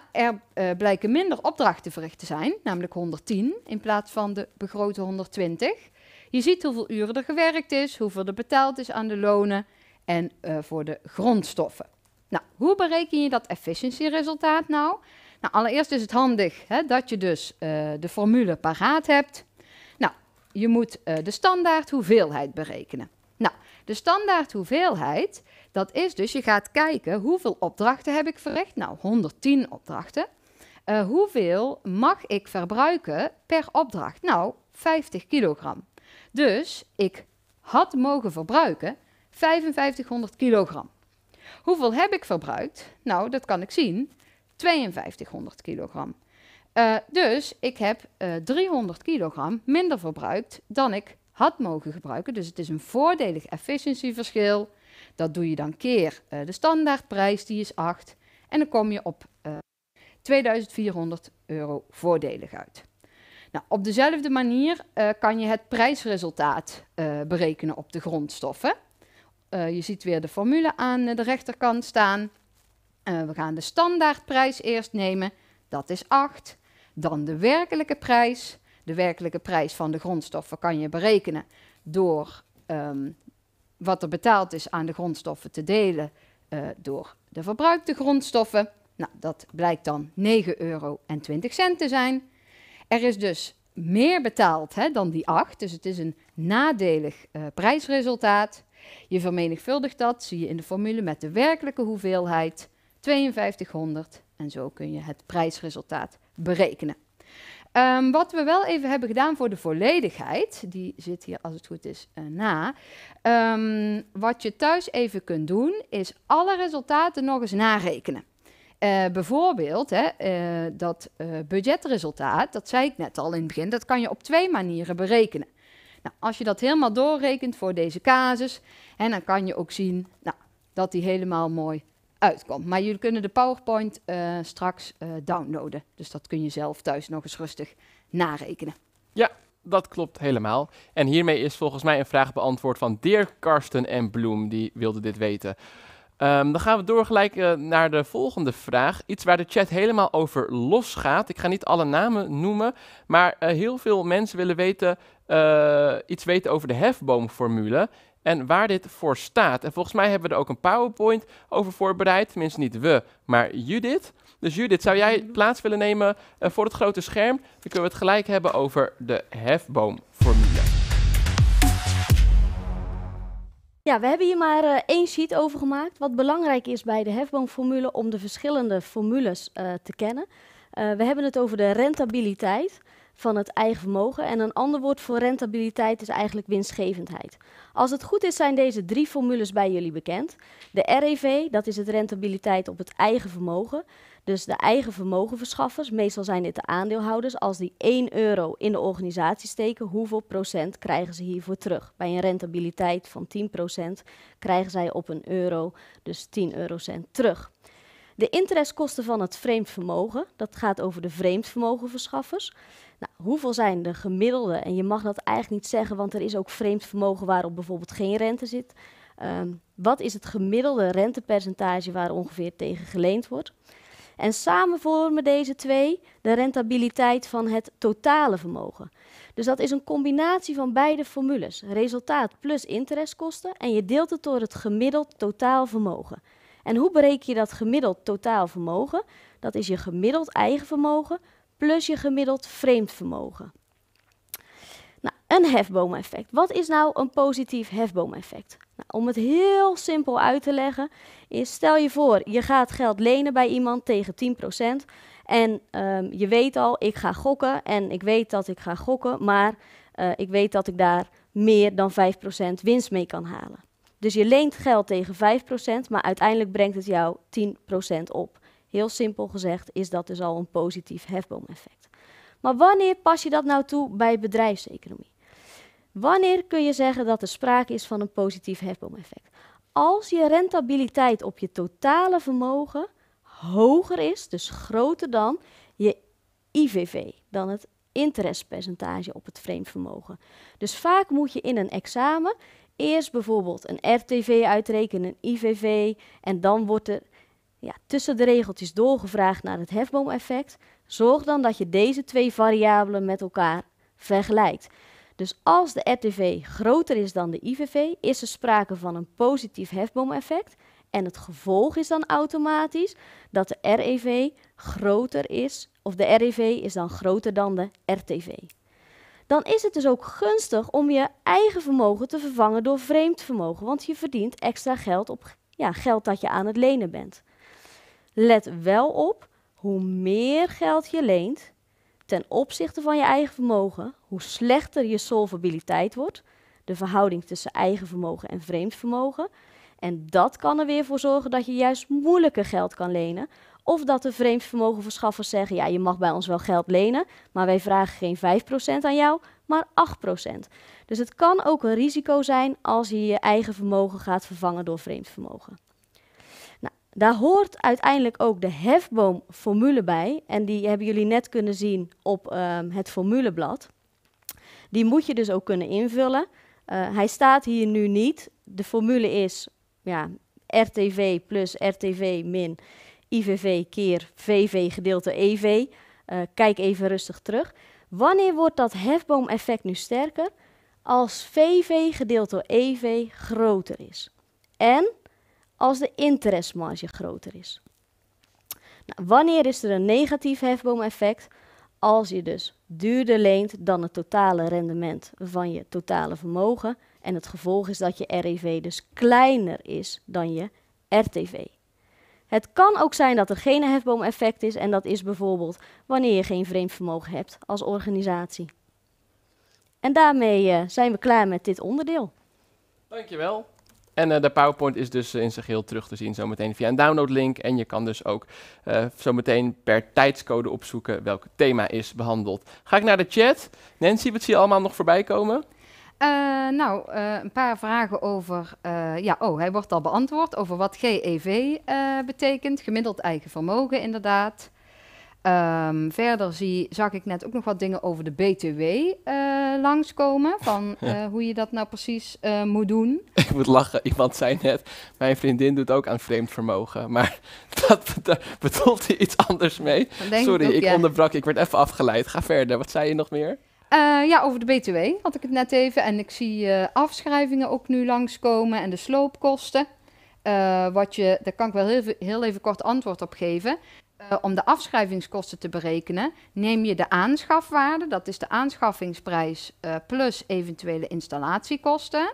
er blijken minder opdrachten verricht te zijn, namelijk 110 in plaats van de begrote 120. Je ziet hoeveel uren er gewerkt is, hoeveel er betaald is aan de lonen en eh, voor de grondstoffen. Nou, hoe bereken je dat efficiëntieresultaat nou? Nou, allereerst is het handig hè, dat je dus eh, de formule paraat hebt. Nou, je moet eh, de standaard hoeveelheid berekenen. Nou, de standaard hoeveelheid, dat is dus je gaat kijken hoeveel opdrachten heb ik verricht. Nou, 110 opdrachten. hoeveel mag ik verbruiken per opdracht? Nou, 50 kilogram. Dus ik had mogen verbruiken 5500 kilogram. Hoeveel heb ik verbruikt? Nou, dat kan ik zien. 5200 kilogram. Eh, dus ik heb 300 eh, kilogram minder verbruikt dan ik had mogen gebruiken. Dus het is een voordelig efficiëntieverschil. Dat doe je dan keer eh, de standaardprijs, die is 8. En dan kom je op 2400 euro voordelig uit. Nou, op dezelfde manier eh, kan je het prijsresultaat eh, berekenen op de grondstoffen. Eh, je ziet weer de formule aan de rechterkant staan. we gaan de standaardprijs eerst nemen, dat is 8. Dan de werkelijke prijs. De werkelijke prijs van de grondstoffen kan je berekenen door ehm, wat er betaald is aan de grondstoffen te delen door de verbruikte grondstoffen. Nou, dat blijkt dan 9,20 euro te zijn. Er is dus meer betaald hè, dan die 8, dus het is een nadelig eh, prijsresultaat. Je vermenigvuldigt dat, zie je in de formule, met de werkelijke hoeveelheid, 5200. En zo kun je het prijsresultaat berekenen. Ehm, wat we wel even hebben gedaan voor de volledigheid, die zit hier als het goed is eh, na. Ehm, wat je thuis even kunt doen, is alle resultaten nog eens narekenen. Eh, bijvoorbeeld hè, eh, dat eh, budgetresultaat, dat zei ik net al in het begin, dat kan je op twee manieren berekenen. Nou, als je dat helemaal doorrekent voor deze casus, en dan kan je ook zien nou, dat die helemaal mooi uitkomt. Maar jullie kunnen de PowerPoint straks downloaden, dus dat kun je zelf thuis nog eens rustig narekenen. Ja, dat klopt helemaal. En hiermee is volgens mij een vraag beantwoord van Dirk, Karsten en Bloem, die wilden dit weten. Ehm, dan gaan we door gelijk eh, naar de volgende vraag. Iets waar de chat helemaal over los gaat. Ik ga niet alle namen noemen, maar eh, heel veel mensen willen weten, eh, iets weten over de hefboomformule en waar dit voor staat. En volgens mij hebben we er ook een PowerPoint over voorbereid. Tenminste, niet we, maar Judith. Dus Judith, zou jij mhm. plaats willen nemen voor het grote scherm? Dan kunnen we het gelijk hebben over de hefboomformule. Ja, we hebben hier maar eh, één sheet over gemaakt. Wat belangrijk is bij de hefboomformule om de verschillende formules eh, te kennen. Eh, we hebben het over de rentabiliteit van het eigen vermogen. En een ander woord voor rentabiliteit is eigenlijk winstgevendheid. Als het goed is, zijn deze drie formules bij jullie bekend. De REV, dat is het rentabiliteit op het eigen vermogen. Dus de eigen vermogenverschaffers, meestal zijn dit de aandeelhouders, als die 1 euro in de organisatie steken, hoeveel procent krijgen ze hiervoor terug? Bij een rentabiliteit van 10% krijgen zij op een euro, dus 10 eurocent terug. De interestkosten van het vreemd vermogen, dat gaat over de vreemd vermogenverschaffers. Nou, hoeveel zijn de gemiddelde? En je mag dat eigenlijk niet zeggen, want er is ook vreemd vermogen waarop bijvoorbeeld geen rente zit. Ehm, wat is het gemiddelde rentepercentage waar ongeveer tegen geleend wordt? En samen vormen deze twee de rentabiliteit van het totale vermogen. Dus dat is een combinatie van beide formules: resultaat plus interestkosten. En je deelt het door het gemiddeld totaal vermogen. En hoe bereken je dat gemiddeld totaal vermogen? Dat is je gemiddeld eigen vermogen plus je gemiddeld vreemdvermogen. Nou, een hefbomen-effect. Wat is nou een positief hefboom-effect? Nou, om het heel simpel uit te leggen, is stel je voor, je gaat geld lenen bij iemand tegen 10%. En ehm, je weet al, ik ga gokken en ik weet dat ik ga gokken, maar eh, ik weet dat ik daar meer dan 5% winst mee kan halen. Dus je leent geld tegen 5%, maar uiteindelijk brengt het jou 10% op. Heel simpel gezegd is dat dus al een positief hefboomeffect. Maar wanneer pas je dat nou toe bij bedrijfseconomie? Wanneer kun je zeggen dat er sprake is van een positief hefboomeffect? Als je rentabiliteit op je totale vermogen hoger is, dus groter dan je IVV, dan het interestpercentage op het vreemd vermogen. Dus vaak moet je in een examen eerst bijvoorbeeld een RTV uitrekenen, een IVV, en dan wordt er ja, tussen de regeltjes doorgevraagd naar het hefboomeffect. Zorg dan dat je deze twee variabelen met elkaar vergelijkt. Dus als de RTV groter is dan de IVV, is er sprake van een positief hefboomeffect. En het gevolg is dan automatisch dat de REV groter is, of de REV is dan groter dan de RTV. Dan is het dus ook gunstig om je eigen vermogen te vervangen door vreemd vermogen, want je verdient extra geld op ja, geld dat je aan het lenen bent. Let wel op hoe meer geld je leent ten opzichte van je eigen vermogen, hoe slechter je solvabiliteit wordt, de verhouding tussen eigen vermogen en vreemd vermogen. En dat kan er weer voor zorgen dat je juist moeilijker geld kan lenen. Of dat de vreemd vermogenverschaffers zeggen: ja, je mag bij ons wel geld lenen, maar wij vragen geen 5% aan jou, maar 8%. Dus het kan ook een risico zijn als je je eigen vermogen gaat vervangen door vreemd vermogen. Daar hoort uiteindelijk ook de hefboomformule bij. En die hebben jullie net kunnen zien op ehm, het formuleblad. Die moet je dus ook kunnen invullen. Eh, hij staat hier nu niet. De formule is ja, RTV plus RTV min IVV keer VV door EV. kijk even rustig terug. Wanneer wordt dat hefboomeffect nu sterker? Als VV gedeeld door EV groter is. En als de interestmarge groter is. Nou, wanneer is er een negatief hefboomeffect? Als je dus duurder leent dan het totale rendement van je totale vermogen. En het gevolg is dat je REV dus kleiner is dan je RTV. Het kan ook zijn dat er geen hefboomeffect is en dat is bijvoorbeeld wanneer je geen vreemd vermogen hebt als organisatie. En daarmee eh, zijn we klaar met dit onderdeel. Dankjewel. En eh, de PowerPoint is dus eh, in zijn geheel terug te zien zometeen via een downloadlink. En je kan dus ook eh, zometeen per tijdscode opzoeken welk thema is behandeld. Ga ik naar de chat. Nancy, wat zie je allemaal nog voorbij komen? nou, een paar vragen over, ja, oh, hij wordt al beantwoord, over wat GEV betekent, gemiddeld eigen vermogen inderdaad. Ehm, verder zie, zag ik net ook nog wat dingen over de BTW uh, eh, langskomen. Van eh, hoe je dat nou precies eh, moet doen. Ik moet lachen. Iemand zei net: Mijn vriendin doet ook aan vreemd vermogen. Maar dat, daar bedoelt hij iets anders mee. Sorry, ik, onderbrak. Ik werd even afgeleid. Ga verder. Wat zei je nog meer? ja, over de BTW had ik het net even. En ik zie afschrijvingen ook nu langskomen en de sloopkosten. wat je, daar kan ik wel heel, heel, even kort antwoord op geven. Eh, om de afschrijvingskosten te berekenen, neem je de aanschafwaarde, dat is de aanschaffingsprijs eh, plus eventuele installatiekosten.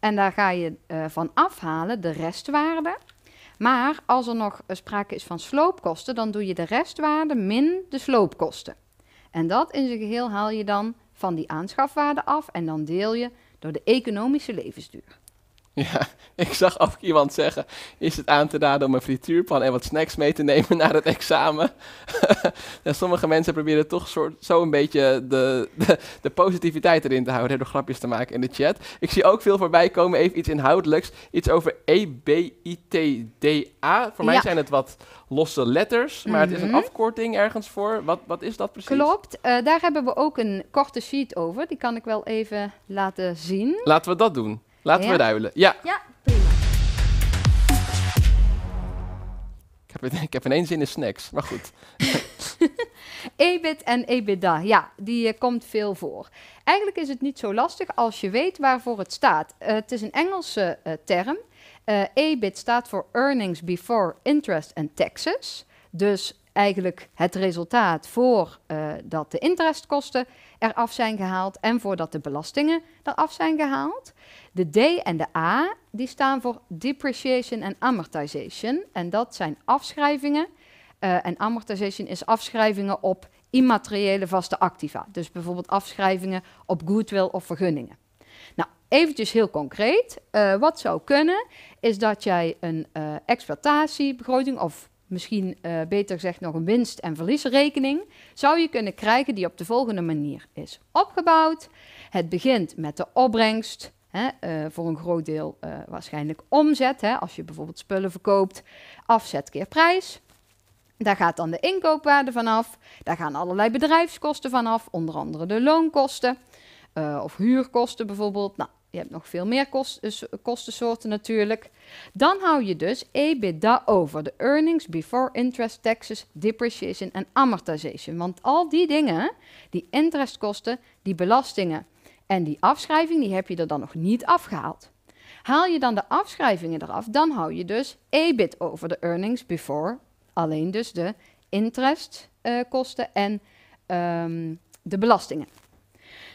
En daar ga je uh, van afhalen de restwaarde. Maar als er nog sprake is van sloopkosten, dan doe je de restwaarde min de sloopkosten. En dat in zijn geheel haal je dan van die aanschafwaarde af en dan deel je door de economische levensduur. Ja, ik zag ook iemand zeggen: Is het aan te raden om een frituurpan en wat snacks mee te nemen naar het examen? En sommige mensen proberen toch zo'n zo een beetje de, de, de, positiviteit erin te houden door grapjes te maken in de chat. Ik zie ook veel voorbij komen, even iets inhoudelijks: iets over EBITDA. Voor mij zijn het wat losse letters, maar het is een mhm. afkorting ergens voor. Wat, wat is dat precies? Klopt, eh, daar hebben we ook een korte sheet over. Die kan ik wel even laten zien. Laten we dat doen. Laten we ruilen. Ja. Ja, prima. Ik heb, ik heb ineens zin in snacks, maar goed. EBIT en EBITDA, ja, die eh, komt veel voor. Eigenlijk is het niet zo lastig als je weet waarvoor het staat. Eh, het is een Engelse uh, term. EBIT staat voor Earnings Before Interest and Taxes. Dus eigenlijk het resultaat voordat dat de interestkosten eraf zijn gehaald en voordat de belastingen eraf zijn gehaald. De D en de A die staan voor depreciation en amortization. En dat zijn afschrijvingen. Eh, en amortization is afschrijvingen op immateriële vaste activa. Dus bijvoorbeeld afschrijvingen op goodwill of vergunningen. Nou, eventjes heel concreet. Eh, wat zou kunnen is dat jij een eh, exploitatiebegroting of misschien beter gezegd nog een winst- en verliesrekening, zou je kunnen krijgen die op de volgende manier is opgebouwd. Het begint met de opbrengst, Hè, eh, voor een groot deel eh, waarschijnlijk omzet. Hè, als je bijvoorbeeld spullen verkoopt, afzet keer prijs. Daar gaat dan de inkoopwaarde vanaf. Daar gaan allerlei bedrijfskosten vanaf, onder andere de loonkosten eh, of huurkosten bijvoorbeeld. Nou, je hebt nog veel meer dus, kostensoorten natuurlijk. Dan hou je dus EBITDA over, de earnings before interest, taxes, depreciation en amortization. Want al die dingen, die interestkosten, die belastingen en die afschrijving die heb je er dan nog niet afgehaald. Haal je dan de afschrijvingen eraf, dan hou je dus EBIT over de earnings before, alleen dus de interestkosten eh, en ehm, de belastingen.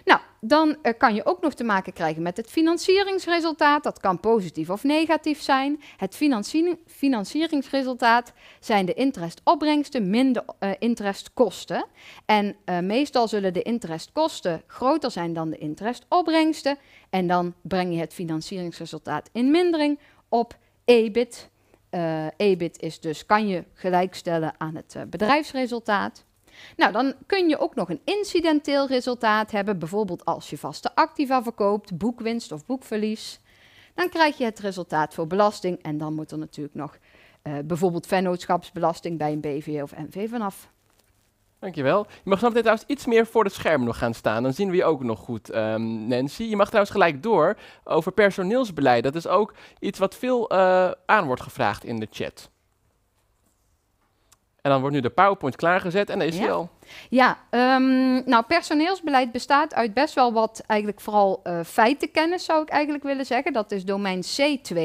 Nou, dan eh, kan je ook nog te maken krijgen met het financieringsresultaat. Dat kan positief of negatief zijn. Het financieringsresultaat zijn de interestopbrengsten minder eh, interestkosten. En eh, meestal zullen de interestkosten groter zijn dan de interestopbrengsten. En dan breng je het financieringsresultaat in mindering op EBIT. EBIT is dus, kan je gelijkstellen aan het bedrijfsresultaat. Nou, dan kun je ook nog een incidenteel resultaat hebben, bijvoorbeeld als je vaste activa verkoopt, boekwinst of boekverlies. Dan krijg je het resultaat voor belasting en dan moet er natuurlijk nog eh, bijvoorbeeld vennootschapsbelasting bij een BV of NV vanaf. Dankjewel. Je mag zometeen trouwens iets meer voor het scherm nog gaan staan. Dan zien we je ook nog goed, ehm, Nancy. Je mag trouwens gelijk door over personeelsbeleid. Dat is ook iets wat veel eh, aan wordt gevraagd in de chat. En dan wordt nu de PowerPoint klaargezet en dan is ja. hij al. Ja, ehm, nou personeelsbeleid bestaat uit best wel wat eigenlijk vooral eh, feitenkennis zou ik eigenlijk willen zeggen. Dat is domein C2.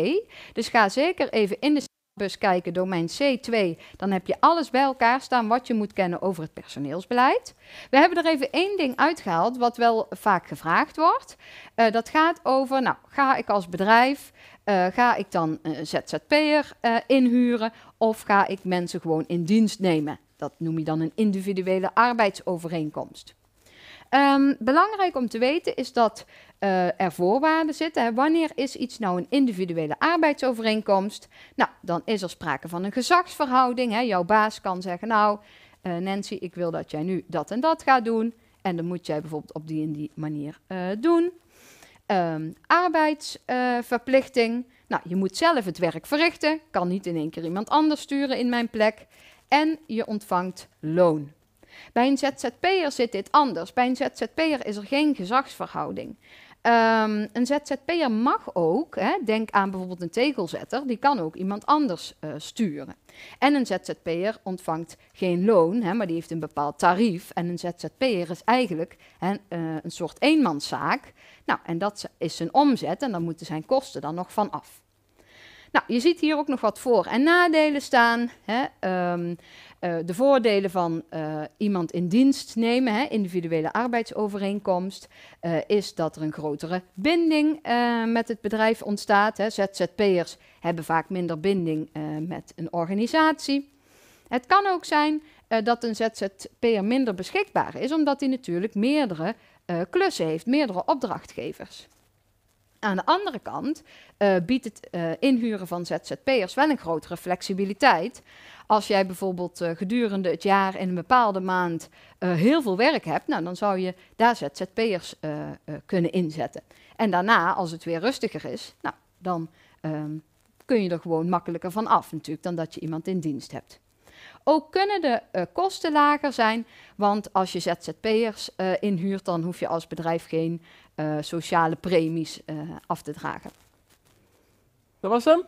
Dus ga zeker even in de bus kijken, domein C2, dan heb je alles bij elkaar staan wat je moet kennen over het personeelsbeleid. We hebben er even één ding uitgehaald wat wel vaak gevraagd wordt. Eh, dat gaat over, nou, ga ik als bedrijf, eh, ga ik dan een ZZP'er uh, eh, inhuren of ga ik mensen gewoon in dienst nemen? Dat noem je dan een individuele arbeidsovereenkomst. Ehm, belangrijk om te weten is dat eh, er voorwaarden zitten. Hè. Wanneer is iets nou een individuele arbeidsovereenkomst? Nou, dan is er sprake van een gezagsverhouding. Hè. Jouw baas kan zeggen, nou eh, Nancy, ik wil dat jij nu dat en dat gaat doen. En dan moet jij bijvoorbeeld op die en die manier eh, doen. Um, arbeidsverplichting. nou, je moet zelf het werk verrichten. Kan niet in één keer iemand anders sturen in mijn plek. En je ontvangt loon. Bij een ZZP'er zit dit anders. Bij een ZZP'er is er geen gezagsverhouding. Um, een ZZP'er mag ook, hè, denk aan bijvoorbeeld een tegelzetter, die kan ook iemand anders eh, sturen. En een ZZP'er ontvangt geen loon, hè, maar die heeft een bepaald tarief. En een ZZP'er is eigenlijk hè, eh, een soort eenmanszaak. Nou, en dat is zijn omzet en daar moeten zijn kosten dan nog van af. Nou, je ziet hier ook nog wat voor- en nadelen staan. Hè. Ehm, eh, de voordelen van eh, iemand in dienst nemen, hè, individuele arbeidsovereenkomst, eh, is dat er een grotere binding met het bedrijf ontstaat. Hè. ZZP'ers hebben vaak minder binding met een organisatie. Het kan ook zijn dat een ZZP'er minder beschikbaar is, omdat hij natuurlijk meerdere klussen heeft, meerdere opdrachtgevers. Aan de andere kant biedt het inhuren van ZZP'ers wel een grotere flexibiliteit, als jij bijvoorbeeld eh, gedurende het jaar in een bepaalde maand eh, heel veel werk hebt, nou, dan zou je daar ZZP'ers eh, kunnen inzetten. En daarna, als het weer rustiger is, nou, dan ehm, kun je er gewoon makkelijker van af natuurlijk dan dat je iemand in dienst hebt. Ook kunnen de kosten lager zijn, want als je ZZP'ers inhuurt, dan hoef je als bedrijf geen sociale premies af te dragen. Dat was hem.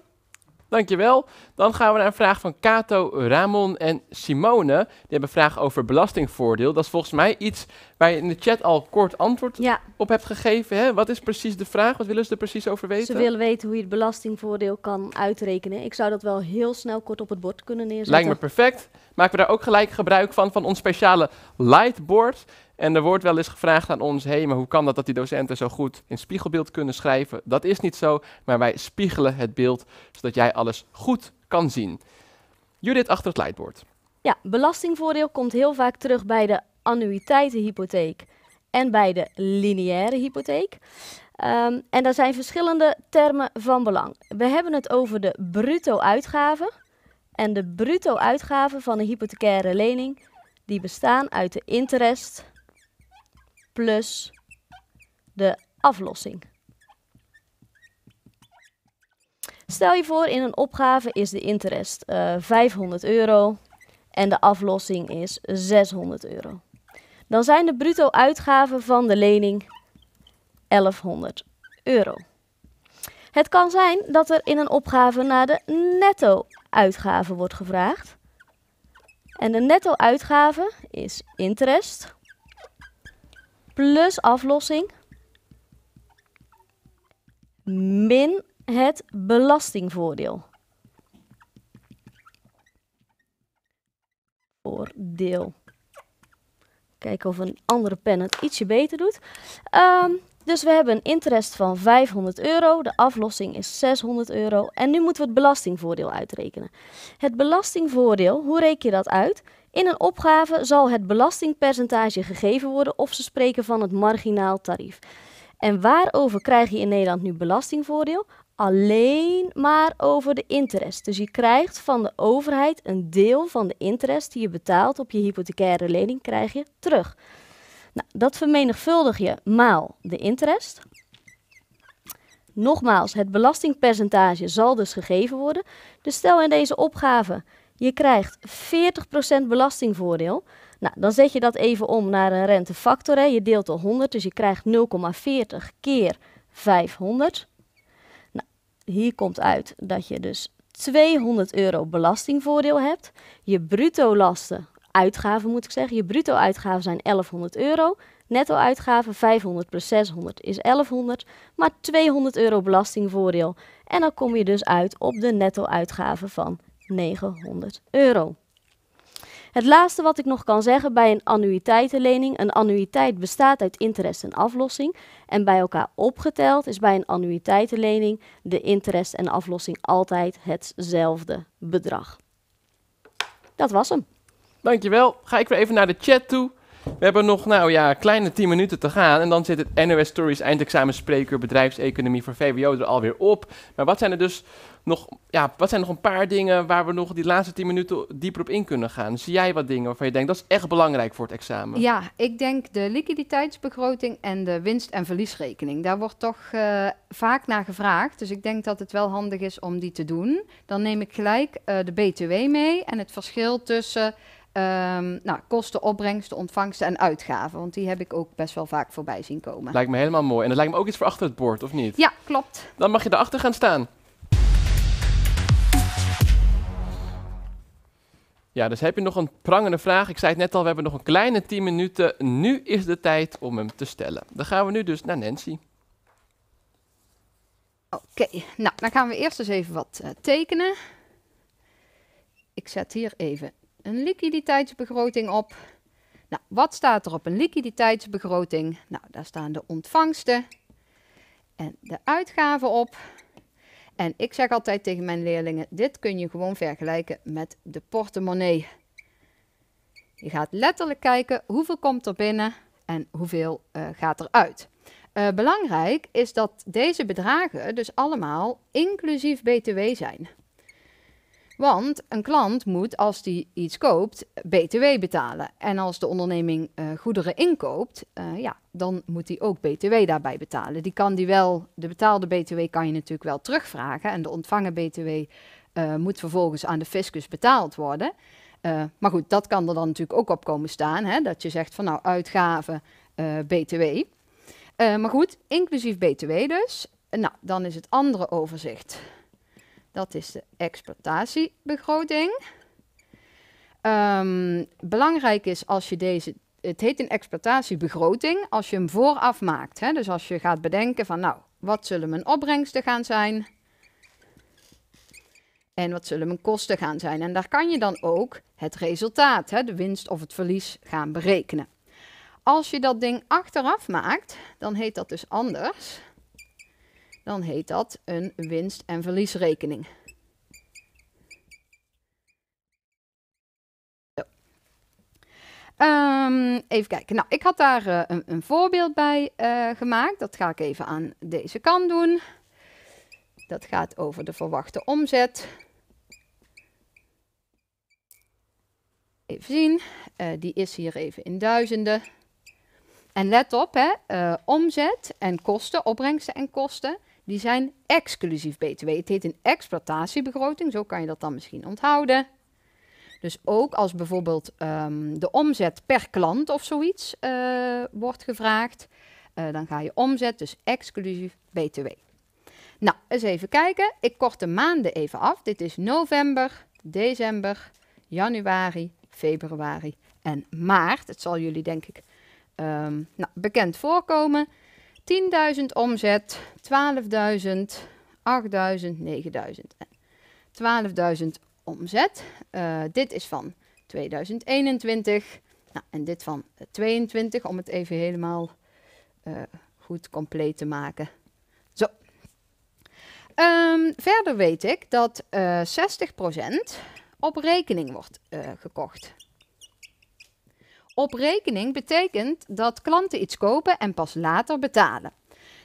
Dankjewel. Dan gaan we naar een vraag van Kato, Ramon en Simone. Die hebben een vraag over belastingvoordeel. Dat is volgens mij iets waar je in de chat al kort antwoord op hebt gegeven. Hè? Wat is precies de vraag? Wat willen ze er precies over weten? Ze willen weten hoe je het belastingvoordeel kan uitrekenen. Ik zou dat wel heel snel kort op het bord kunnen neerzetten. Lijkt me perfect maken we daar ook gelijk gebruik van, van ons speciale lightboard. En er wordt wel eens gevraagd aan ons, hé, hey, maar hoe kan dat dat die docenten zo goed in spiegelbeeld kunnen schrijven? Dat is niet zo, maar wij spiegelen het beeld, zodat jij alles goed kan zien. Judith achter het lightboard. Ja, belastingvoordeel komt heel vaak terug bij de annuïteitenhypotheek en bij de lineaire hypotheek. Ehm, en daar zijn verschillende termen van belang. We hebben het over de bruto uitgaven en de bruto uitgaven van een hypothecaire lening die bestaan uit de interest plus de aflossing. Stel je voor in een opgave is de interest 500 eh, euro en de aflossing is 600 euro. Dan zijn de bruto uitgaven van de lening 1100 euro. Het kan zijn dat er in een opgave naar de netto uitgave wordt gevraagd. En de netto-uitgave is interest plus aflossing min het belastingvoordeel. Voordeel. Kijken of een andere pen het ietsje beter doet. Ehm, dus we hebben een interest van 500 euro, de aflossing is 600 euro en nu moeten we het belastingvoordeel uitrekenen. Het belastingvoordeel, hoe reken je dat uit? In een opgave zal het belastingpercentage gegeven worden of ze spreken van het marginaal tarief. En waarover krijg je in Nederland nu belastingvoordeel? Alleen maar over de interest. Dus je krijgt van de overheid een deel van de interest die je betaalt op je hypothecaire lening, krijg je terug. Nou, dat vermenigvuldig je maal de interest. Nogmaals, het belastingpercentage zal dus gegeven worden. Dus stel in deze opgave, je krijgt 40% belastingvoordeel. Nou, dan zet je dat even om naar een rentefactor. Hè. Je deelt al 100, dus je krijgt 0,40 keer 500. Nou, hier komt uit dat je dus 200 euro belastingvoordeel hebt. Je bruto lasten uitgaven moet ik zeggen. Je bruto uitgaven zijn 1100 euro. Netto uitgaven 500 plus 600 is 1100, maar 200 euro belastingvoordeel. En dan kom je dus uit op de netto uitgaven van 900 euro. Het laatste wat ik nog kan zeggen bij een annuïteitenlening. Een annuïteit bestaat uit interest en aflossing. En bij elkaar opgeteld is bij een annuïteitenlening de interest en aflossing altijd hetzelfde bedrag. Dat was hem. Dankjewel. Ga ik weer even naar de chat toe. We hebben nog, nou ja, kleine 10 minuten te gaan. En dan zit het NOS Stories eindexamenspreker spreker bedrijfseconomie voor VWO er alweer op. Maar wat zijn er dus nog, ja, wat zijn nog een paar dingen waar we nog die laatste 10 minuten dieper op in kunnen gaan? Zie jij wat dingen waarvan je denkt dat is echt belangrijk voor het examen? Ja, ik denk de liquiditeitsbegroting en de winst- en verliesrekening. Daar wordt toch eh, vaak naar gevraagd. Dus ik denk dat het wel handig is om die te doen. Dan neem ik gelijk eh, de BTW mee en het verschil tussen. Ehm, nou, kosten, opbrengsten, ontvangsten en uitgaven. Want die heb ik ook best wel vaak voorbij zien komen. Lijkt me helemaal mooi. En dat lijkt me ook iets voor achter het bord, of niet? Ja, klopt. Dan mag je erachter gaan staan. Ja, dus heb je nog een prangende vraag? Ik zei het net al, we hebben nog een kleine 10 minuten. Nu is de tijd om hem te stellen. Dan gaan we nu dus naar Nancy. Oké, nou, dan gaan we eerst eens even wat eh, tekenen. Ik zet hier even een liquiditeitsbegroting op. Nou, wat staat er op een liquiditeitsbegroting? Nou, daar staan de ontvangsten en de uitgaven op. En ik zeg altijd tegen mijn leerlingen, dit kun je gewoon vergelijken met de portemonnee. Je gaat letterlijk kijken hoeveel komt er binnen en hoeveel uh, gaat er uit. Eh, belangrijk is dat deze bedragen dus allemaal inclusief BTW zijn. Want een klant moet, als die iets koopt, BTW betalen. En als de onderneming eh, goederen inkoopt, eh, ja, dan moet hij ook BTW daarbij betalen. Die kan die wel, de betaalde BTW kan je natuurlijk wel terugvragen. En de ontvangen BTW eh, moet vervolgens aan de fiscus betaald worden. maar goed, dat kan er dan natuurlijk ook op komen staan. Hè, dat je zegt van nou, uitgaven, BTW. maar goed, inclusief BTW dus. Nou, dan is het andere overzicht. Dat is de exploitatiebegroting. Ehm, belangrijk is als je deze, het heet een exploitatiebegroting, als je hem vooraf maakt. Hè? Dus als je gaat bedenken van nou, wat zullen mijn opbrengsten gaan zijn? En wat zullen mijn kosten gaan zijn? En daar kan je dan ook het resultaat, hè, de winst of het verlies, gaan berekenen. Als je dat ding achteraf maakt, dan heet dat dus anders dan heet dat een winst- en verliesrekening. Ehm, even kijken. Nou, ik had daar eh, een, een, voorbeeld bij eh, gemaakt. Dat ga ik even aan deze kant doen. Dat gaat over de verwachte omzet. Even zien. Eh, die is hier even in duizenden. En let op, hè, omzet en kosten, opbrengsten en kosten, die zijn exclusief BTW. Het heet een exploitatiebegroting, zo kan je dat dan misschien onthouden. Dus ook als bijvoorbeeld ehm, de omzet per klant of zoiets uh, wordt gevraagd, eh, dan ga je omzet, dus exclusief BTW. Nou, eens even kijken. Ik kort de maanden even af. Dit is november, december, januari, februari en maart. Het zal jullie denk ik ehm, nou, bekend voorkomen. 10.000 omzet, 12.000, 8.000, 9.000. 12.000 omzet. Eh, dit is van 2021. Nou, en dit van 22, om het even helemaal eh, goed compleet te maken. Zo. Ehm, verder weet ik dat uh, eh, 60% op rekening wordt gekocht op rekening betekent dat klanten iets kopen en pas later betalen.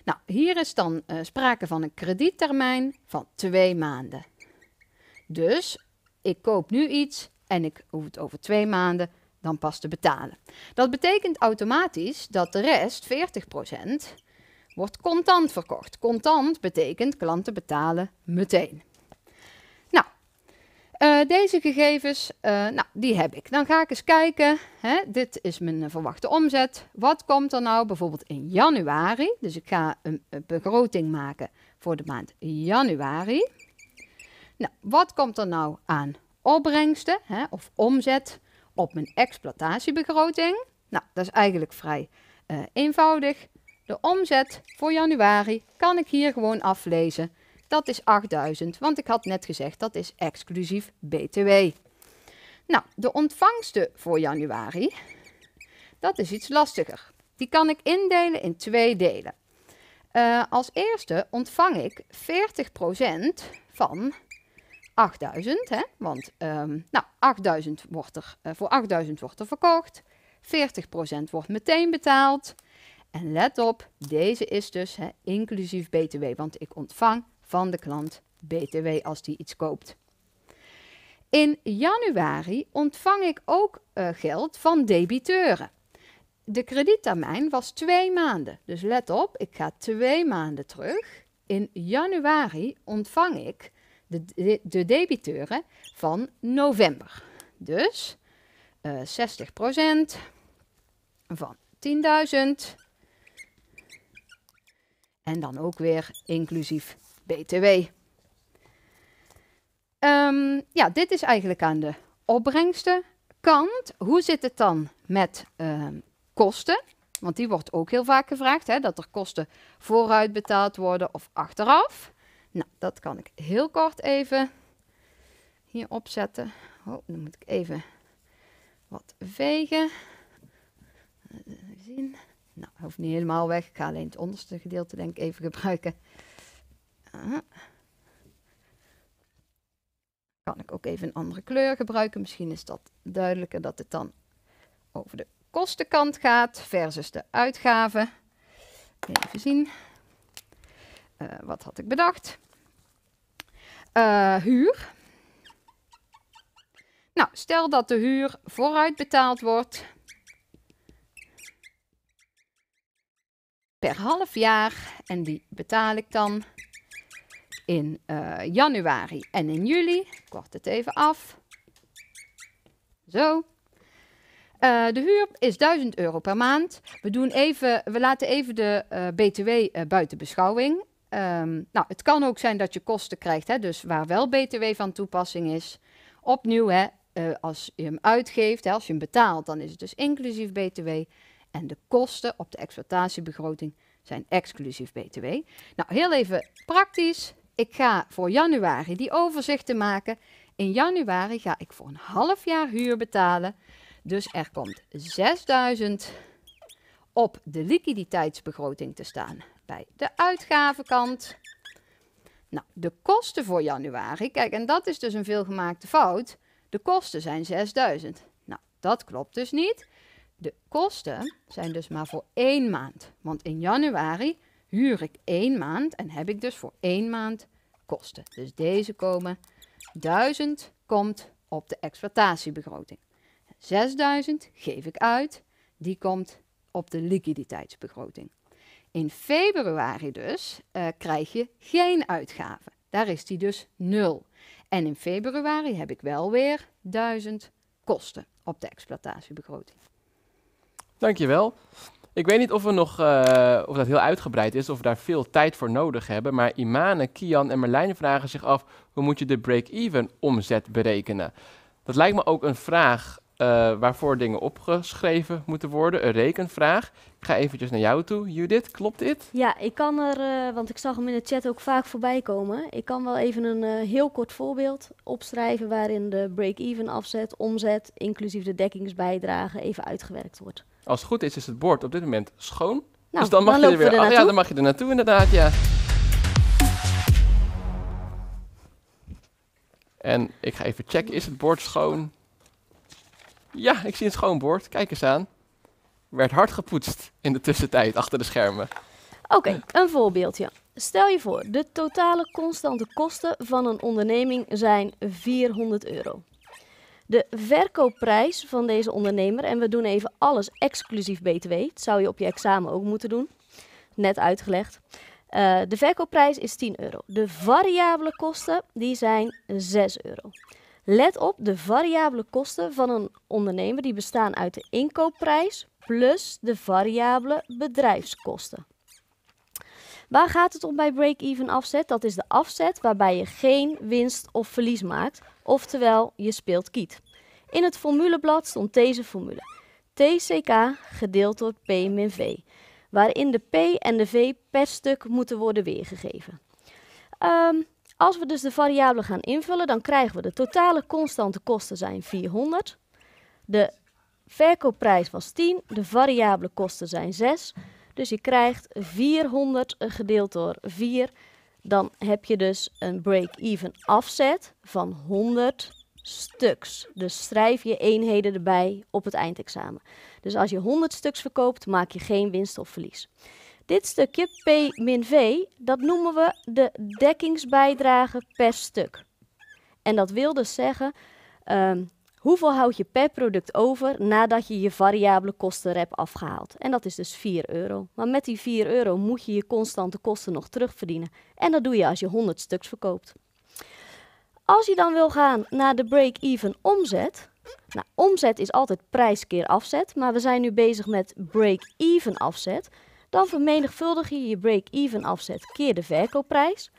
Nou, hier is dan eh, sprake van een krediettermijn van twee maanden. Dus ik koop nu iets en ik hoef het over twee maanden dan pas te betalen. Dat betekent automatisch dat de rest, 40%, wordt contant verkocht. Contant betekent klanten betalen meteen. Eh, deze gegevens, eh, nou, die heb ik. Dan ga ik eens kijken. Hè, dit is mijn eh, verwachte omzet. Wat komt er nou bijvoorbeeld in januari? Dus ik ga een, begroting maken voor de maand januari. Nou, wat komt er nou aan opbrengsten hè, of omzet op mijn exploitatiebegroting? Nou, dat is eigenlijk vrij eenvoudig. De omzet voor januari kan ik hier gewoon aflezen dat is 8000, want ik had net gezegd dat is exclusief BTW. Nou, de ontvangsten voor januari, dat is iets lastiger. Die kan ik indelen in twee delen. Eh, als eerste ontvang ik 40% van 8000, hè? want ehm, nou, 8000 wordt er, eh, voor 8000 wordt er verkocht, 40% wordt meteen betaald. En let op, deze is dus hè, inclusief BTW, want ik ontvang van de klant BTW als die iets koopt. In januari ontvang ik ook eh, geld van debiteuren. De krediettermijn was twee maanden. Dus let op, ik ga twee maanden terug. In januari ontvang ik de, de, debiteuren van november. Dus uh, eh, 60% van 10.000. En dan ook weer inclusief BTW. Ehm, ja, dit is eigenlijk aan de opbrengstenkant. Hoe zit het dan met ehm, kosten? Want die wordt ook heel vaak gevraagd, hè, dat er kosten vooruit betaald worden of achteraf. Nou, dat kan ik heel kort even hier opzetten. Oh, dan moet ik even wat vegen. Even eh, zien. Nou, hoeft niet helemaal weg. Ik ga alleen het onderste gedeelte denk ik even gebruiken. Ah. Kan ik ook even een andere kleur gebruiken. Misschien is dat duidelijker dat het dan over de kostenkant gaat versus de uitgaven. Even zien. Eh, wat had ik bedacht? Eh, huur. Nou, stel dat de huur vooruit betaald wordt per half jaar en die betaal ik dan in eh, januari en in juli. Ik het even af. Zo. Eh, de huur is 1000 euro per maand. We, doen even, we laten even de eh, BTW buiten beschouwing. Ehm, nou, het kan ook zijn dat je kosten krijgt, hè, dus waar wel BTW van toepassing is. Opnieuw, hè, als je hem uitgeeft, als je hem betaalt, dan is het dus inclusief BTW. En de kosten op de exploitatiebegroting zijn exclusief BTW. Nou, heel even praktisch. Ik ga voor januari die overzichten maken. In januari ga ik voor een half jaar huur betalen. Dus er komt 6000 op de liquiditeitsbegroting te staan. Bij de uitgavenkant. Nou, de kosten voor januari. Kijk, en dat is dus een veelgemaakte fout. De kosten zijn 6000. Nou, dat klopt dus niet. De kosten zijn dus maar voor één maand. Want in januari huur ik één maand en heb ik dus voor één maand kosten. Dus deze komen 1000 komt op de exploitatiebegroting. 6000 geef ik uit, die komt op de liquiditeitsbegroting. In februari dus eh, krijg je geen uitgaven. Daar is die dus nul. En in februari heb ik wel weer 1000 kosten op de exploitatiebegroting. Dankjewel. Ik weet niet of, we nog, eh, of dat heel uitgebreid is, of we daar veel tijd voor nodig hebben. Maar Imane, Kian en Merlijn vragen zich af: hoe moet je de break-even omzet berekenen? Dat lijkt me ook een vraag uh, waarvoor dingen opgeschreven moeten worden. Een rekenvraag. Ik ga eventjes naar jou toe. Judith, klopt dit? Ja, ik kan er, eh, want ik zag hem in de chat ook vaak voorbij komen. Ik kan wel even een heel kort voorbeeld opschrijven waarin de break-even afzet, omzet, inclusief de dekkingsbijdrage, even uitgewerkt wordt. Als het goed is, is het bord op dit moment schoon. Nou, dus dan mag je er weer. Ah ja, dan mag je er naartoe inderdaad, ja. En ik ga even checken, is het bord schoon? Ja, ik zie een schoon bord. Kijk eens aan. Werd hard gepoetst in de tussentijd achter de schermen. Oké, een voorbeeldje. Stel je voor, de totale constante kosten van een onderneming zijn 400 euro. De verkoopprijs van deze ondernemer, en we doen even alles exclusief BTW, dat zou je op je examen ook moeten doen, net uitgelegd. Eh, de verkoopprijs is 10 euro. De variabele kosten die zijn 6 euro. Let op, de variabele kosten van een ondernemer die bestaan uit de inkoopprijs plus de variabele bedrijfskosten. Waar gaat het om bij break-even afzet? Dat is de afzet waarbij je geen winst of verlies maakt oftewel je speelt kiet. In het formuleblad stond deze formule. TCK gedeeld door P min V, waarin de P en de V per stuk moeten worden weergegeven. Ehm, als we dus de variabelen gaan invullen, dan krijgen we de totale constante kosten zijn 400. De verkoopprijs was 10, de variabele kosten zijn 6. Dus je krijgt 400 gedeeld door 4 dan heb je dus een break-even afzet van 100 stuks. Dus schrijf je eenheden erbij op het eindexamen. Dus als je 100 stuks verkoopt, maak je geen winst of verlies. Dit stukje P-V, dat noemen we de dekkingsbijdrage per stuk. En dat wil dus zeggen, ehm, Hoeveel houd je per product over nadat je je variabele kosten hebt afgehaald? En dat is dus 4 euro. Maar met die 4 euro moet je je constante kosten nog terugverdienen. En dat doe je als je 100 stuks verkoopt. Als je dan wil gaan naar de break-even omzet. Nou, omzet is altijd prijs keer afzet, maar we zijn nu bezig met break-even afzet. Dan vermenigvuldig je je break-even afzet keer de verkoopprijs.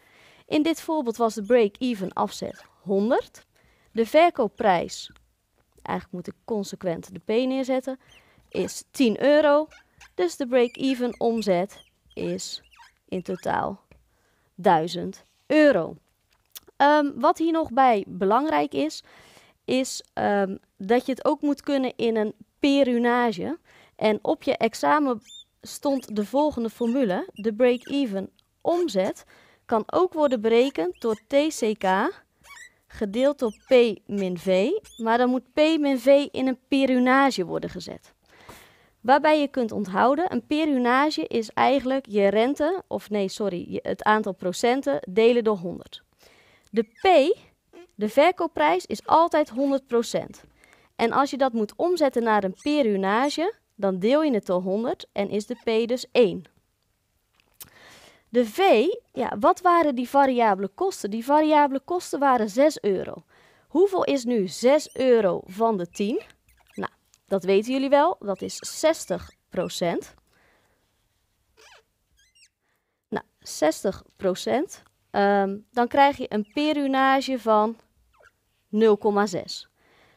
In dit voorbeeld was de break-even afzet 100. De verkoopprijs eigenlijk moet ik consequent de P neerzetten, is 10 euro. Dus de break-even omzet is in totaal 1000 euro. Ehm, wat hier nog bij belangrijk is, is ehm, dat je het ook moet kunnen in een perunage. En op je examen stond de volgende formule. De break-even omzet kan ook worden berekend door TCK gedeeld door P min V. Maar dan moet P min V in een perunage worden gezet. Waarbij je kunt onthouden, een perunage is eigenlijk je rente, of nee, sorry, het aantal procenten delen door 100. De P, de verkoopprijs, is altijd 100%. En als je dat moet omzetten naar een perunage, dan deel je het door 100 en is de P dus 1. De V, ja, wat waren die variabele kosten? Die variabele kosten waren 6 euro. Hoeveel is nu 6 euro van de 10? Nou, dat weten jullie wel. Dat is 60 Nou, 60 ehm, dan krijg je een perunage van 0,6.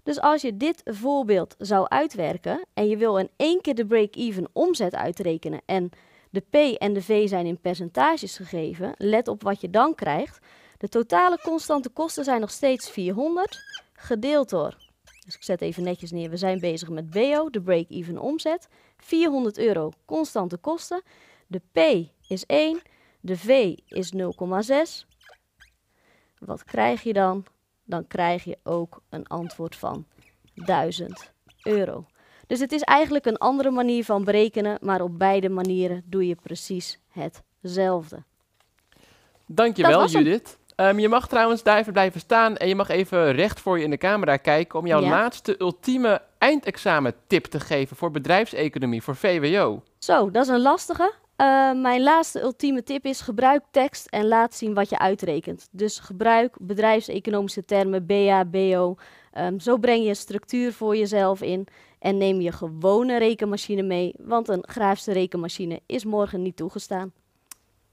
Dus als je dit voorbeeld zou uitwerken en je wil in één keer de break-even omzet uitrekenen en de P en de V zijn in percentages gegeven. Let op wat je dan krijgt. De totale constante kosten zijn nog steeds 400 gedeeld door. Dus ik zet even netjes neer. We zijn bezig met BO, de break-even omzet. 400 euro constante kosten. De P is 1, de V is 0,6. Wat krijg je dan? Dan krijg je ook een antwoord van 1000 euro. Dus het is eigenlijk een andere manier van berekenen, maar op beide manieren doe je precies hetzelfde. Dankjewel, Judith. Ehm, je mag trouwens daar even blijven staan en je mag even recht voor je in de camera kijken om jouw laatste ultieme eindexamen tip te geven voor bedrijfseconomie, voor VWO. Zo, dat is een lastige. Ehm, mijn laatste ultieme tip is gebruik tekst en laat zien wat je uitrekent. Dus gebruik bedrijfseconomische termen, BA, BO. Um, ehm, zo breng je structuur voor jezelf in en neem je gewone rekenmachine mee, want een graafste rekenmachine is morgen niet toegestaan.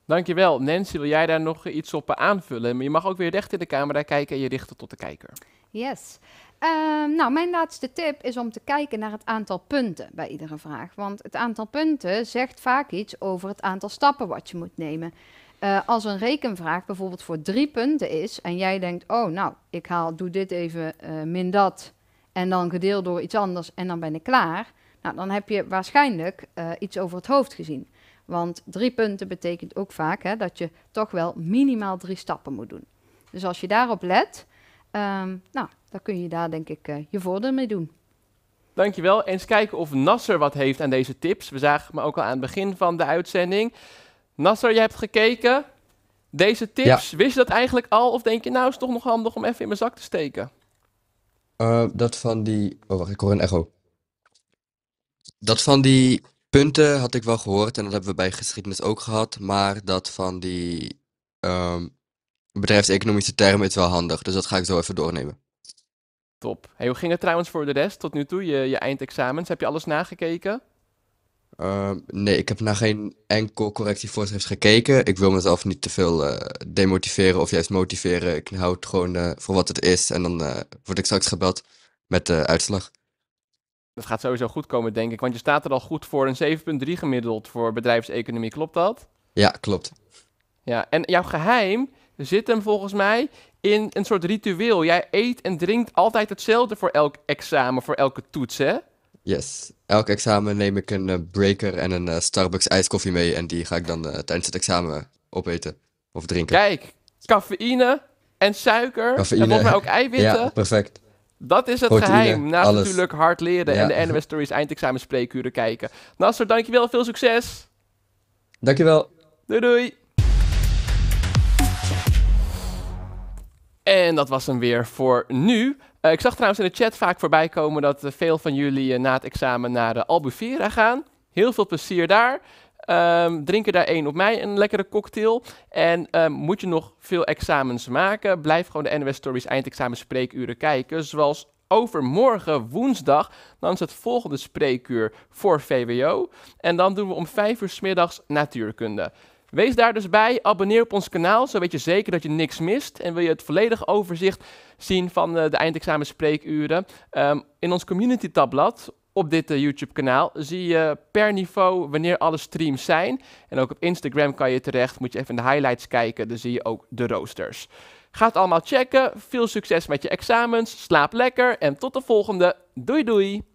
Dankjewel. Nancy, wil jij daar nog iets op aanvullen? Maar je mag ook weer recht in de camera kijken en je richten tot de kijker. Yes. Ehm, nou, mijn laatste tip is om te kijken naar het aantal punten bij iedere vraag. Want het aantal punten zegt vaak iets over het aantal stappen wat je moet nemen. Eh, als een rekenvraag bijvoorbeeld voor drie punten is en jij denkt, oh nou, ik haal, doe dit even eh, min dat en dan gedeeld door iets anders en dan ben ik klaar. Nou, dan heb je waarschijnlijk eh, iets over het hoofd gezien. Want drie punten betekent ook vaak hè, dat je toch wel minimaal drie stappen moet doen. Dus als je daarop let, ehm, nou, dan kun je daar denk ik eh, je voordeel mee doen. Dankjewel. Eens kijken of Nasser wat heeft aan deze tips. We zagen hem ook al aan het begin van de uitzending. Nasser, je hebt gekeken. Deze tips, wist je dat eigenlijk al? Of denk je, nou is het toch nog handig om even in mijn zak te steken? Eh, dat van die. Oh, wacht, ik hoor een echo. Dat van die punten had ik wel gehoord en dat hebben we bij geschiedenis ook gehad. Maar dat van die ehm, bedrijfseconomische termen is wel handig. Dus dat ga ik zo even doornemen. Top. Hey, hoe ging het trouwens voor de rest tot nu toe? Je, je eindexamens, heb je alles nagekeken? Ehm, nee, ik heb naar geen enkel correctievoorschrift gekeken. Ik wil mezelf niet te veel eh, demotiveren of juist motiveren. Ik hou het gewoon uh, voor wat het is en dan eh, word ik straks gebeld met de uitslag. Dat gaat sowieso goed komen, denk ik, want je staat er al goed voor een 7,3 gemiddeld voor bedrijfseconomie. Klopt dat? Ja, klopt. Ja, en jouw geheim zit hem volgens mij in een soort ritueel. Jij eet en drinkt altijd hetzelfde voor elk examen, voor elke toets, hè? Yes. Elk examen neem ik een eh, breaker en een eh, Starbucks ijskoffie mee. En die ga ik dan eh, tijdens het examen opeten of drinken. Kijk, cafeïne en suiker Cafeïne. en volgens mij ook eiwitten. Ja, perfect. Dat is het geheim. Naast natuurlijk hard leren en de NWS Stories eindexamen spreekuren kijken. Nasser, dankjewel. Veel succes. Dankjewel. Doei doei. En dat was hem weer voor nu. Eh, ik zag trouwens in de chat vaak voorbij komen dat eh, veel van jullie eh, na het examen naar Albufeira gaan. Heel veel plezier daar. Um, ehm, drink er daar één op mij, een lekkere cocktail. En ehm, moet je nog veel examens maken? Blijf gewoon de NWS Stories eindexamen spreekuren kijken. Zoals overmorgen woensdag, dan is het volgende spreekuur voor VWO. En dan doen we om vijf uur s middags natuurkunde. Wees daar dus bij, abonneer op ons kanaal, zo weet je zeker dat je niks mist. En wil je het volledige overzicht zien van eh, de eindexamen spreekuren? Ehm, in ons community tabblad op dit eh, YouTube kanaal zie je per niveau wanneer alle streams zijn. En ook op Instagram kan je terecht, moet je even in de highlights kijken, dan zie je ook de roosters. Ga het allemaal checken, veel succes met je examens, slaap lekker en tot de volgende. Doei doei!